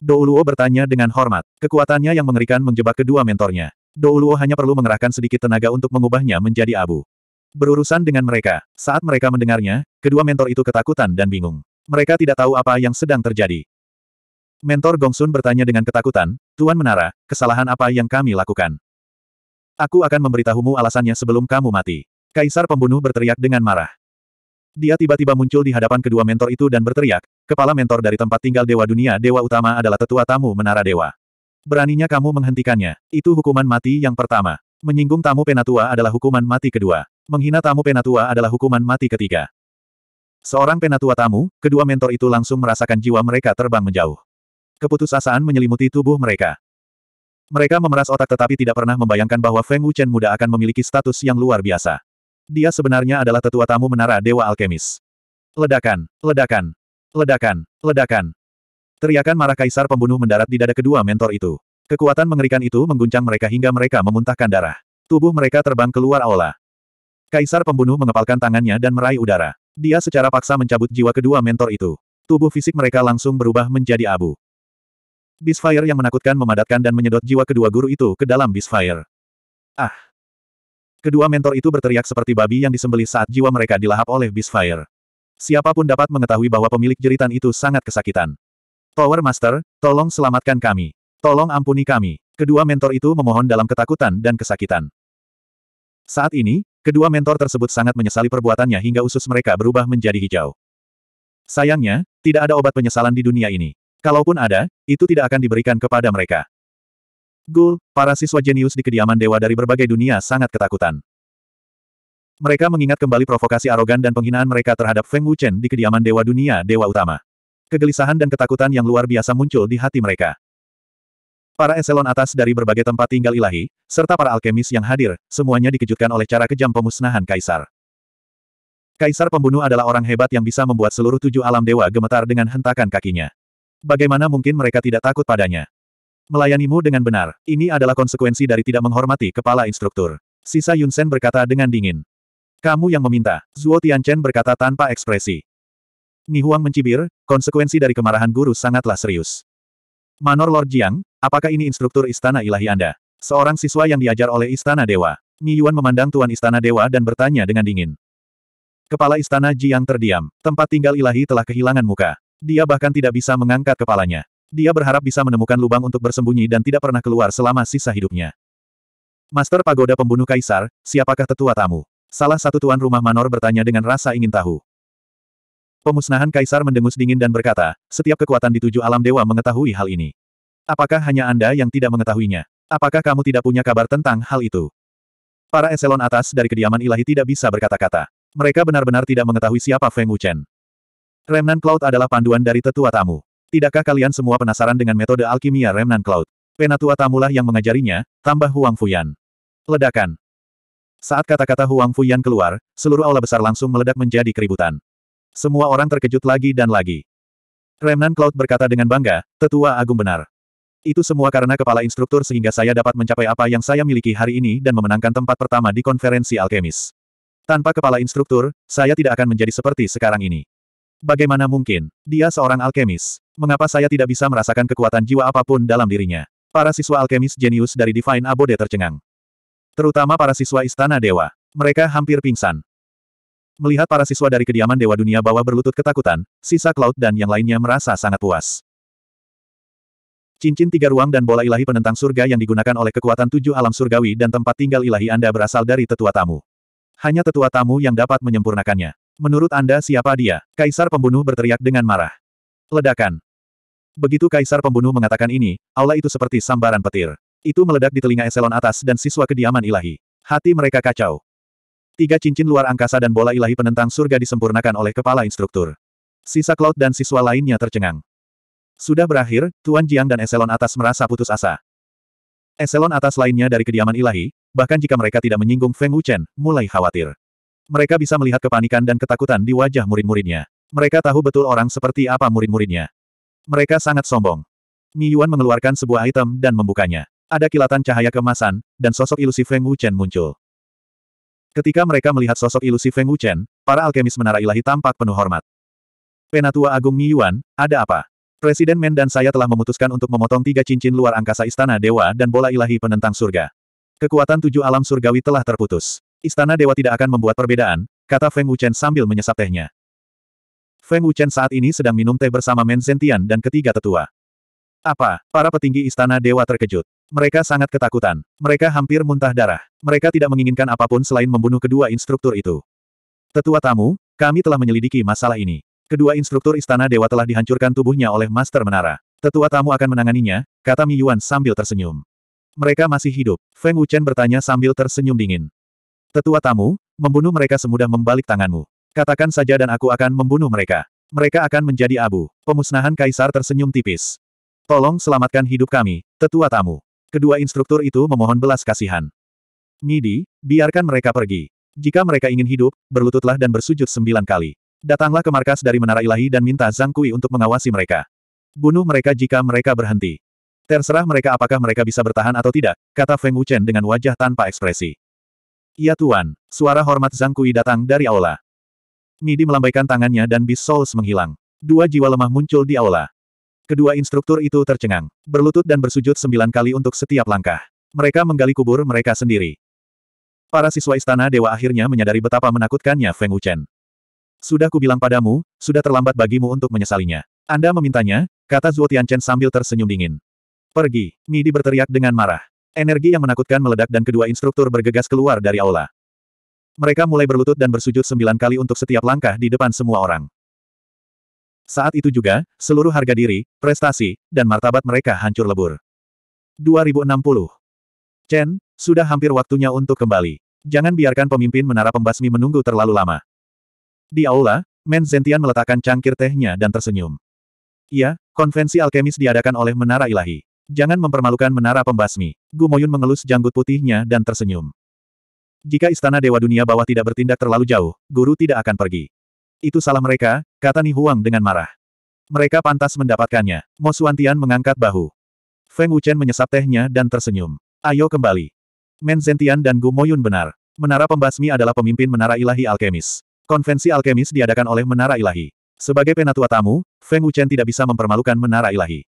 Douluo bertanya dengan hormat. Kekuatannya yang mengerikan menjebak kedua mentornya. Douluo hanya perlu mengerahkan sedikit tenaga untuk mengubahnya menjadi abu. Berurusan dengan mereka, saat mereka mendengarnya, kedua mentor itu ketakutan dan bingung. Mereka tidak tahu apa yang sedang terjadi. Mentor Gongsun bertanya dengan ketakutan, Tuan Menara, kesalahan apa yang kami lakukan? Aku akan memberitahumu alasannya sebelum kamu mati. Kaisar pembunuh berteriak dengan marah. Dia tiba-tiba muncul di hadapan kedua mentor itu dan berteriak, kepala mentor dari tempat tinggal Dewa Dunia Dewa Utama adalah tetua tamu Menara Dewa. Beraninya kamu menghentikannya, itu hukuman mati yang pertama. Menyinggung tamu penatua adalah hukuman mati kedua. Menghina tamu penatua adalah hukuman mati ketiga. Seorang penatua tamu, kedua mentor itu langsung merasakan jiwa mereka terbang menjauh. Keputusasaan menyelimuti tubuh mereka. Mereka memeras otak tetapi tidak pernah membayangkan bahwa Feng Wuchen muda akan memiliki status yang luar biasa. Dia sebenarnya adalah tetua tamu menara Dewa Alkemis. Ledakan, ledakan, ledakan, ledakan. Teriakan marah kaisar pembunuh mendarat di dada kedua mentor itu. Kekuatan mengerikan itu mengguncang mereka hingga mereka memuntahkan darah. Tubuh mereka terbang keluar aula. Kaisar pembunuh mengepalkan tangannya dan meraih udara. Dia secara paksa mencabut jiwa kedua mentor itu. Tubuh fisik mereka langsung berubah menjadi abu. Bisfire yang menakutkan memadatkan dan menyedot jiwa kedua guru itu ke dalam Bisfire. Ah! Kedua mentor itu berteriak seperti babi yang disembelih saat jiwa mereka dilahap oleh Bisfire. Siapapun dapat mengetahui bahwa pemilik jeritan itu sangat kesakitan. Tower Master, tolong selamatkan kami. Tolong ampuni kami. Kedua mentor itu memohon dalam ketakutan dan kesakitan. Saat ini, kedua mentor tersebut sangat menyesali perbuatannya hingga usus mereka berubah menjadi hijau. Sayangnya, tidak ada obat penyesalan di dunia ini. Kalaupun ada, itu tidak akan diberikan kepada mereka. Gul, para siswa jenius di kediaman dewa dari berbagai dunia sangat ketakutan. Mereka mengingat kembali provokasi arogan dan penghinaan mereka terhadap Feng Wuchen di kediaman dewa dunia dewa utama. Kegelisahan dan ketakutan yang luar biasa muncul di hati mereka. Para eselon atas dari berbagai tempat tinggal ilahi, serta para alkemis yang hadir, semuanya dikejutkan oleh cara kejam pemusnahan Kaisar. Kaisar pembunuh adalah orang hebat yang bisa membuat seluruh tujuh alam dewa gemetar dengan hentakan kakinya. Bagaimana mungkin mereka tidak takut padanya? Melayanimu dengan benar, ini adalah konsekuensi dari tidak menghormati kepala instruktur. Sisa Yun Sen berkata dengan dingin. Kamu yang meminta, Zuo Tianchen berkata tanpa ekspresi. Ni Huang mencibir, konsekuensi dari kemarahan guru sangatlah serius. Manor Lord Jiang, apakah ini instruktur istana ilahi Anda? Seorang siswa yang diajar oleh istana dewa. Ni Yuan memandang tuan istana dewa dan bertanya dengan dingin. Kepala istana Jiang terdiam, tempat tinggal ilahi telah kehilangan muka. Dia bahkan tidak bisa mengangkat kepalanya. Dia berharap bisa menemukan lubang untuk bersembunyi dan tidak pernah keluar selama sisa hidupnya. Master Pagoda Pembunuh Kaisar, siapakah tetua tamu? Salah satu tuan rumah Manor bertanya dengan rasa ingin tahu. Pemusnahan Kaisar mendengus dingin dan berkata, setiap kekuatan di tujuh alam dewa mengetahui hal ini. Apakah hanya Anda yang tidak mengetahuinya? Apakah kamu tidak punya kabar tentang hal itu? Para eselon atas dari kediaman ilahi tidak bisa berkata-kata. Mereka benar-benar tidak mengetahui siapa Feng Wuchen. Remnan Cloud adalah panduan dari tetua tamu. Tidakkah kalian semua penasaran dengan metode alkimia Remnan Cloud? Penatua tamulah yang mengajarinya, tambah Huang Fuyan. Ledakan. Saat kata-kata Huang Fuyan keluar, seluruh aula besar langsung meledak menjadi keributan. Semua orang terkejut lagi dan lagi. Remnan Cloud berkata dengan bangga, tetua agung benar. Itu semua karena kepala instruktur sehingga saya dapat mencapai apa yang saya miliki hari ini dan memenangkan tempat pertama di konferensi alkemis. Tanpa kepala instruktur, saya tidak akan menjadi seperti sekarang ini. Bagaimana mungkin? Dia seorang alkemis. Mengapa saya tidak bisa merasakan kekuatan jiwa apapun dalam dirinya? Para siswa alkemis jenius dari Divine Abode tercengang. Terutama para siswa Istana Dewa. Mereka hampir pingsan. Melihat para siswa dari kediaman Dewa Dunia bawah berlutut ketakutan, sisa Cloud dan yang lainnya merasa sangat puas. Cincin tiga ruang dan bola ilahi penentang surga yang digunakan oleh kekuatan tujuh alam surgawi dan tempat tinggal ilahi Anda berasal dari tetua tamu. Hanya tetua tamu yang dapat menyempurnakannya. Menurut Anda siapa dia? Kaisar pembunuh berteriak dengan marah. Ledakan. Begitu kaisar pembunuh mengatakan ini, aula itu seperti sambaran petir. Itu meledak di telinga eselon atas dan siswa kediaman ilahi. Hati mereka kacau. Tiga cincin luar angkasa dan bola ilahi penentang surga disempurnakan oleh kepala instruktur. Sisa Cloud dan siswa lainnya tercengang. Sudah berakhir, Tuan Jiang dan eselon atas merasa putus asa. Eselon atas lainnya dari kediaman ilahi, bahkan jika mereka tidak menyinggung Feng Wuchen, mulai khawatir. Mereka bisa melihat kepanikan dan ketakutan di wajah murid-muridnya. Mereka tahu betul orang seperti apa murid-muridnya. Mereka sangat sombong. Mi Yuan mengeluarkan sebuah item dan membukanya. Ada kilatan cahaya kemasan, dan sosok ilusi Feng Wuchen muncul. Ketika mereka melihat sosok ilusi Feng Wuchen, para alkemis menara ilahi tampak penuh hormat. Penatua Agung Mi Yuan, ada apa? Presiden Men dan saya telah memutuskan untuk memotong tiga cincin luar angkasa istana dewa dan bola ilahi penentang surga. Kekuatan tujuh alam surgawi telah terputus. Istana Dewa tidak akan membuat perbedaan, kata Feng Wuchen sambil menyesap tehnya. Feng Wuchen saat ini sedang minum teh bersama Men Zentian dan ketiga tetua. Apa? Para petinggi Istana Dewa terkejut. Mereka sangat ketakutan. Mereka hampir muntah darah. Mereka tidak menginginkan apapun selain membunuh kedua instruktur itu. Tetua tamu, kami telah menyelidiki masalah ini. Kedua instruktur Istana Dewa telah dihancurkan tubuhnya oleh Master Menara. Tetua tamu akan menanganinya, kata Mi Yuan sambil tersenyum. Mereka masih hidup. Feng Wuchen bertanya sambil tersenyum dingin. Tetua tamu, membunuh mereka semudah membalik tanganmu. Katakan saja dan aku akan membunuh mereka. Mereka akan menjadi abu. Pemusnahan kaisar tersenyum tipis. Tolong selamatkan hidup kami, tetua tamu. Kedua instruktur itu memohon belas kasihan. Midi, biarkan mereka pergi. Jika mereka ingin hidup, berlututlah dan bersujud sembilan kali. Datanglah ke markas dari Menara Ilahi dan minta Zhang Kui untuk mengawasi mereka. Bunuh mereka jika mereka berhenti. Terserah mereka apakah mereka bisa bertahan atau tidak, kata Feng Wuchen dengan wajah tanpa ekspresi. Iya Tuan, suara hormat Zhang Kui datang dari aula. Midi melambaikan tangannya dan Beast Souls menghilang. Dua jiwa lemah muncul di aula. Kedua instruktur itu tercengang, berlutut dan bersujud sembilan kali untuk setiap langkah. Mereka menggali kubur mereka sendiri. Para siswa istana dewa akhirnya menyadari betapa menakutkannya Feng Wuchen. Sudah kubilang padamu, sudah terlambat bagimu untuk menyesalinya. Anda memintanya, kata Zuo Tianchen sambil tersenyum dingin. Pergi, Midi berteriak dengan marah. Energi yang menakutkan meledak dan kedua instruktur bergegas keluar dari aula. Mereka mulai berlutut dan bersujud sembilan kali untuk setiap langkah di depan semua orang. Saat itu juga, seluruh harga diri, prestasi, dan martabat mereka hancur lebur. 2060. Chen, sudah hampir waktunya untuk kembali. Jangan biarkan pemimpin menara pembasmi menunggu terlalu lama. Di aula, Men Zentian meletakkan cangkir tehnya dan tersenyum. Iya, konvensi alkemis diadakan oleh menara ilahi. Jangan mempermalukan menara pembasmi. Gumoyun mengelus janggut putihnya dan tersenyum. Jika istana Dewa Dunia bawah tidak bertindak terlalu jauh, guru tidak akan pergi. Itu salah mereka, kata Ni Huang dengan marah. Mereka pantas mendapatkannya. Mo Suantian mengangkat bahu. Feng Wuchen menyesap tehnya dan tersenyum. Ayo kembali. Men Zentian dan Moyun benar. Menara Pembasmi adalah pemimpin Menara Ilahi Alkemis. Konvensi Alkemis diadakan oleh Menara Ilahi. Sebagai penatua tamu, Feng Wuchen tidak bisa mempermalukan Menara Ilahi.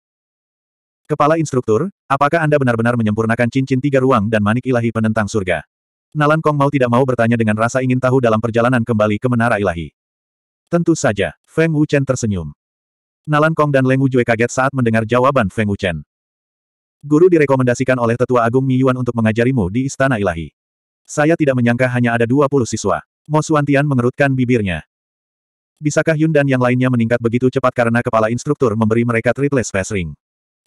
Kepala instruktur, apakah Anda benar-benar menyempurnakan cincin tiga ruang dan manik ilahi penentang surga? Nalan Kong mau tidak mau bertanya dengan rasa ingin tahu dalam perjalanan kembali ke menara ilahi. Tentu saja, Feng Wuchen tersenyum. Nalan Kong dan Leng Jue kaget saat mendengar jawaban Feng Wuchen. Guru direkomendasikan oleh Tetua Agung Mi Yuan untuk mengajarimu di Istana Ilahi. Saya tidak menyangka hanya ada 20 siswa. Mo Suantian mengerutkan bibirnya. Bisakah Yun dan yang lainnya meningkat begitu cepat karena kepala instruktur memberi mereka triple space ring?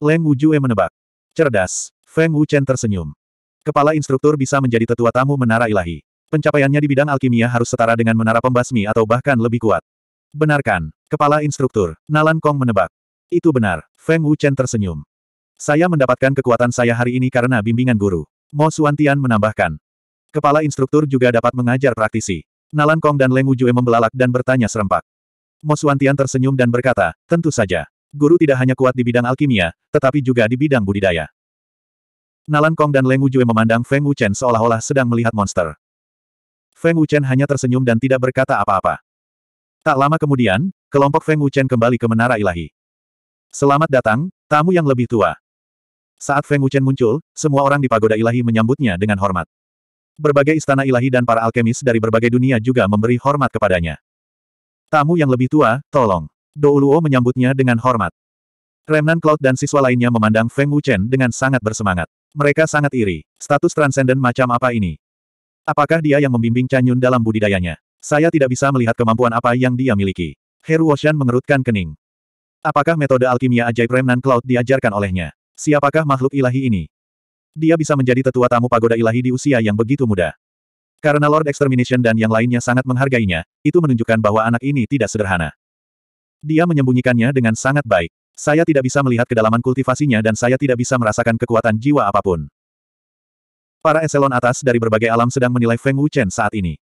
Leng Wujue menebak. Cerdas. Feng Wuchen tersenyum. Kepala instruktur bisa menjadi tetua tamu menara ilahi. Pencapaiannya di bidang alkimia harus setara dengan menara pembasmi atau bahkan lebih kuat. Benarkan. Kepala instruktur, Nalan Kong menebak. Itu benar. Feng Wuchen tersenyum. Saya mendapatkan kekuatan saya hari ini karena bimbingan guru. Mo Suantian menambahkan. Kepala instruktur juga dapat mengajar praktisi. Nalan Kong dan Leng Wujue membelalak dan bertanya serempak. Mo Suantian tersenyum dan berkata, tentu saja guru tidak hanya kuat di bidang alkimia, tetapi juga di bidang budidaya. Nalan Kong dan Leng Wujue memandang Feng Wuchen seolah-olah sedang melihat monster. Feng Wuchen hanya tersenyum dan tidak berkata apa-apa. Tak lama kemudian, kelompok Feng Wuchen kembali ke Menara Ilahi. Selamat datang, tamu yang lebih tua. Saat Feng Wuchen muncul, semua orang di Pagoda Ilahi menyambutnya dengan hormat. Berbagai istana ilahi dan para alkemis dari berbagai dunia juga memberi hormat kepadanya. Tamu yang lebih tua, tolong. Douluo menyambutnya dengan hormat. Remnan Cloud dan siswa lainnya memandang Feng Wuchen dengan sangat bersemangat. Mereka sangat iri. Status transenden macam apa ini? Apakah dia yang membimbing Canyun dalam budidayanya? Saya tidak bisa melihat kemampuan apa yang dia miliki. Heru Woshan mengerutkan kening. Apakah metode alkimia ajaib Remnan Cloud diajarkan olehnya? Siapakah makhluk ilahi ini? Dia bisa menjadi tetua tamu pagoda ilahi di usia yang begitu muda. Karena Lord Extermination dan yang lainnya sangat menghargainya, itu menunjukkan bahwa anak ini tidak sederhana. Dia menyembunyikannya dengan sangat baik. Saya tidak bisa melihat kedalaman kultivasinya dan saya tidak bisa merasakan kekuatan jiwa apapun. Para eselon atas dari berbagai alam sedang menilai Feng Wuchen saat ini.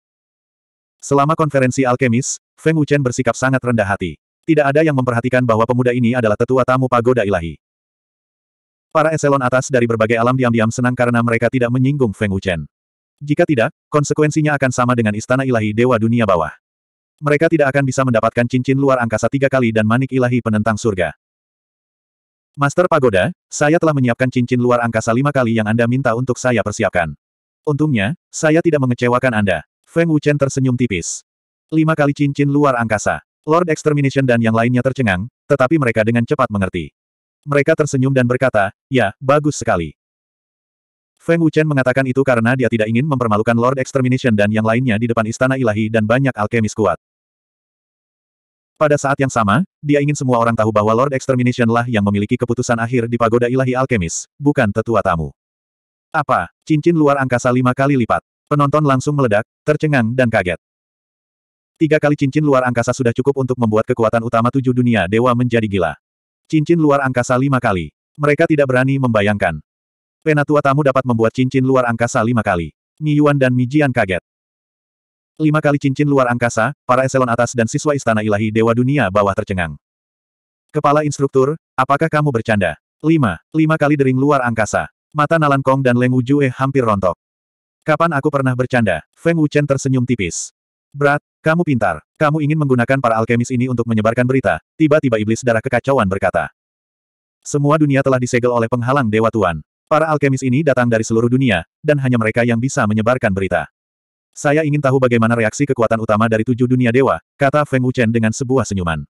Selama konferensi alkemis, Feng Wuchen bersikap sangat rendah hati. Tidak ada yang memperhatikan bahwa pemuda ini adalah tetua tamu pagoda ilahi. Para eselon atas dari berbagai alam diam-diam senang karena mereka tidak menyinggung Feng Wuchen. Jika tidak, konsekuensinya akan sama dengan istana ilahi Dewa Dunia Bawah mereka tidak akan bisa mendapatkan cincin luar angkasa tiga kali dan manik ilahi penentang surga. Master Pagoda, saya telah menyiapkan cincin luar angkasa lima kali yang Anda minta untuk saya persiapkan. Untungnya, saya tidak mengecewakan Anda. Feng Wuchen tersenyum tipis. Lima kali cincin luar angkasa. Lord Extermination dan yang lainnya tercengang, tetapi mereka dengan cepat mengerti. Mereka tersenyum dan berkata, ya, bagus sekali. Feng Wuchen mengatakan itu karena dia tidak ingin mempermalukan Lord Extermination dan yang lainnya di depan istana ilahi dan banyak alkemis kuat. Pada saat yang sama, dia ingin semua orang tahu bahwa Lord Extermination lah yang memiliki keputusan akhir di pagoda ilahi alkemis, bukan tetua tamu. Apa? Cincin luar angkasa lima kali lipat. Penonton langsung meledak, tercengang dan kaget. Tiga kali cincin luar angkasa sudah cukup untuk membuat kekuatan utama tujuh dunia dewa menjadi gila. Cincin luar angkasa lima kali. Mereka tidak berani membayangkan. Penatua tamu dapat membuat cincin luar angkasa lima kali. Mi Yuan dan Mi Jian kaget. Lima kali cincin luar angkasa, para eselon atas dan siswa istana ilahi Dewa Dunia bawah tercengang. Kepala instruktur, apakah kamu bercanda? Lima, lima kali dering luar angkasa. Mata Nalan Kong dan Leng Wujue hampir rontok. Kapan aku pernah bercanda? Feng Wuchen tersenyum tipis. Berat, kamu pintar. Kamu ingin menggunakan para alkemis ini untuk menyebarkan berita. Tiba-tiba iblis darah kekacauan berkata. Semua dunia telah disegel oleh penghalang Dewa Tuan. Para alkemis ini datang dari seluruh dunia, dan hanya mereka yang bisa menyebarkan berita. Saya ingin tahu bagaimana reaksi kekuatan utama dari tujuh dunia dewa, kata Feng Wuchen dengan sebuah senyuman.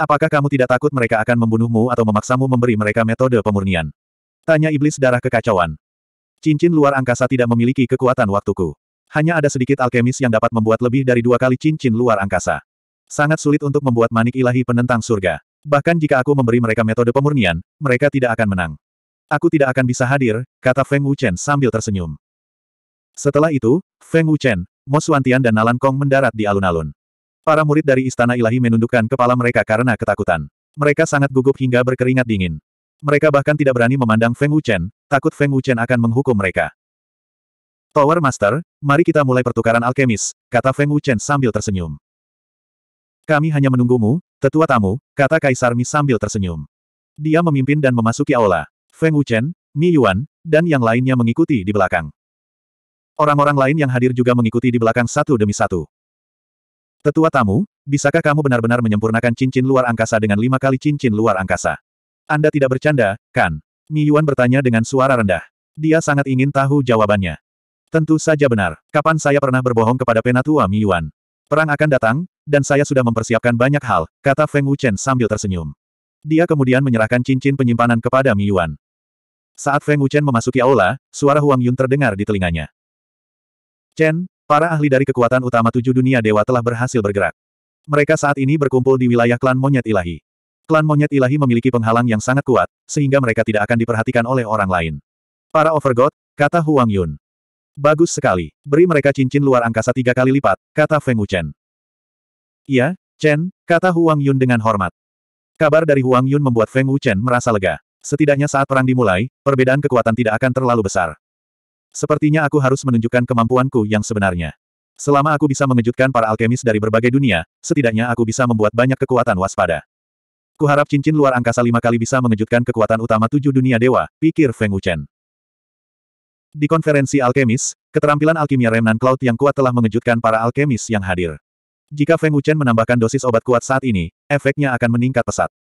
Apakah kamu tidak takut mereka akan membunuhmu atau memaksamu memberi mereka metode pemurnian? Tanya iblis darah kekacauan. Cincin luar angkasa tidak memiliki kekuatan waktuku. Hanya ada sedikit alkemis yang dapat membuat lebih dari dua kali cincin luar angkasa. Sangat sulit untuk membuat manik ilahi penentang surga. Bahkan jika aku memberi mereka metode pemurnian, mereka tidak akan menang. Aku tidak akan bisa hadir, kata Feng Wuchen sambil tersenyum. Setelah itu, Feng Wuchen, Mo Suantian, dan Nalan Kong mendarat di alun-alun. Para murid dari Istana Ilahi menundukkan kepala mereka karena ketakutan. Mereka sangat gugup hingga berkeringat dingin. Mereka bahkan tidak berani memandang Feng Wuchen, takut Feng Wuchen akan menghukum mereka. Tower Master, mari kita mulai pertukaran alkemis, kata Feng Wuchen sambil tersenyum. Kami hanya menunggumu, tetua tamu, kata Kaisar Mi sambil tersenyum. Dia memimpin dan memasuki aula. Feng Wuchen, Mi Yuan, dan yang lainnya mengikuti di belakang. Orang-orang lain yang hadir juga mengikuti di belakang satu demi satu. Tetua tamu, bisakah kamu benar-benar menyempurnakan cincin luar angkasa dengan lima kali cincin luar angkasa? Anda tidak bercanda, kan? Mi Yuan bertanya dengan suara rendah. Dia sangat ingin tahu jawabannya. Tentu saja benar. Kapan saya pernah berbohong kepada penatua Mi Yuan? Perang akan datang, dan saya sudah mempersiapkan banyak hal, kata Feng Wuchen sambil tersenyum. Dia kemudian menyerahkan cincin penyimpanan kepada Mi Yuan. Saat Feng Wuchen memasuki aula, suara Huang Yun terdengar di telinganya. Chen, para ahli dari kekuatan utama tujuh dunia dewa telah berhasil bergerak. Mereka saat ini berkumpul di wilayah klan monyet ilahi. Klan monyet ilahi memiliki penghalang yang sangat kuat, sehingga mereka tidak akan diperhatikan oleh orang lain. Para overgod, kata Huang Yun. Bagus sekali, beri mereka cincin luar angkasa tiga kali lipat, kata Feng Wuchen. Iya, Chen, kata Huang Yun dengan hormat. Kabar dari Huang Yun membuat Feng Wuchen merasa lega. Setidaknya saat perang dimulai, perbedaan kekuatan tidak akan terlalu besar. Sepertinya aku harus menunjukkan kemampuanku yang sebenarnya. Selama aku bisa mengejutkan para alkemis dari berbagai dunia, setidaknya aku bisa membuat banyak kekuatan waspada. Kuharap cincin luar angkasa lima kali bisa mengejutkan kekuatan utama tujuh dunia dewa, pikir Feng Wuchen. Di konferensi alkemis, keterampilan alkimia Remnan Cloud yang kuat telah mengejutkan para alkemis yang hadir. Jika Feng Wuchen menambahkan dosis obat kuat saat ini, efeknya akan meningkat pesat.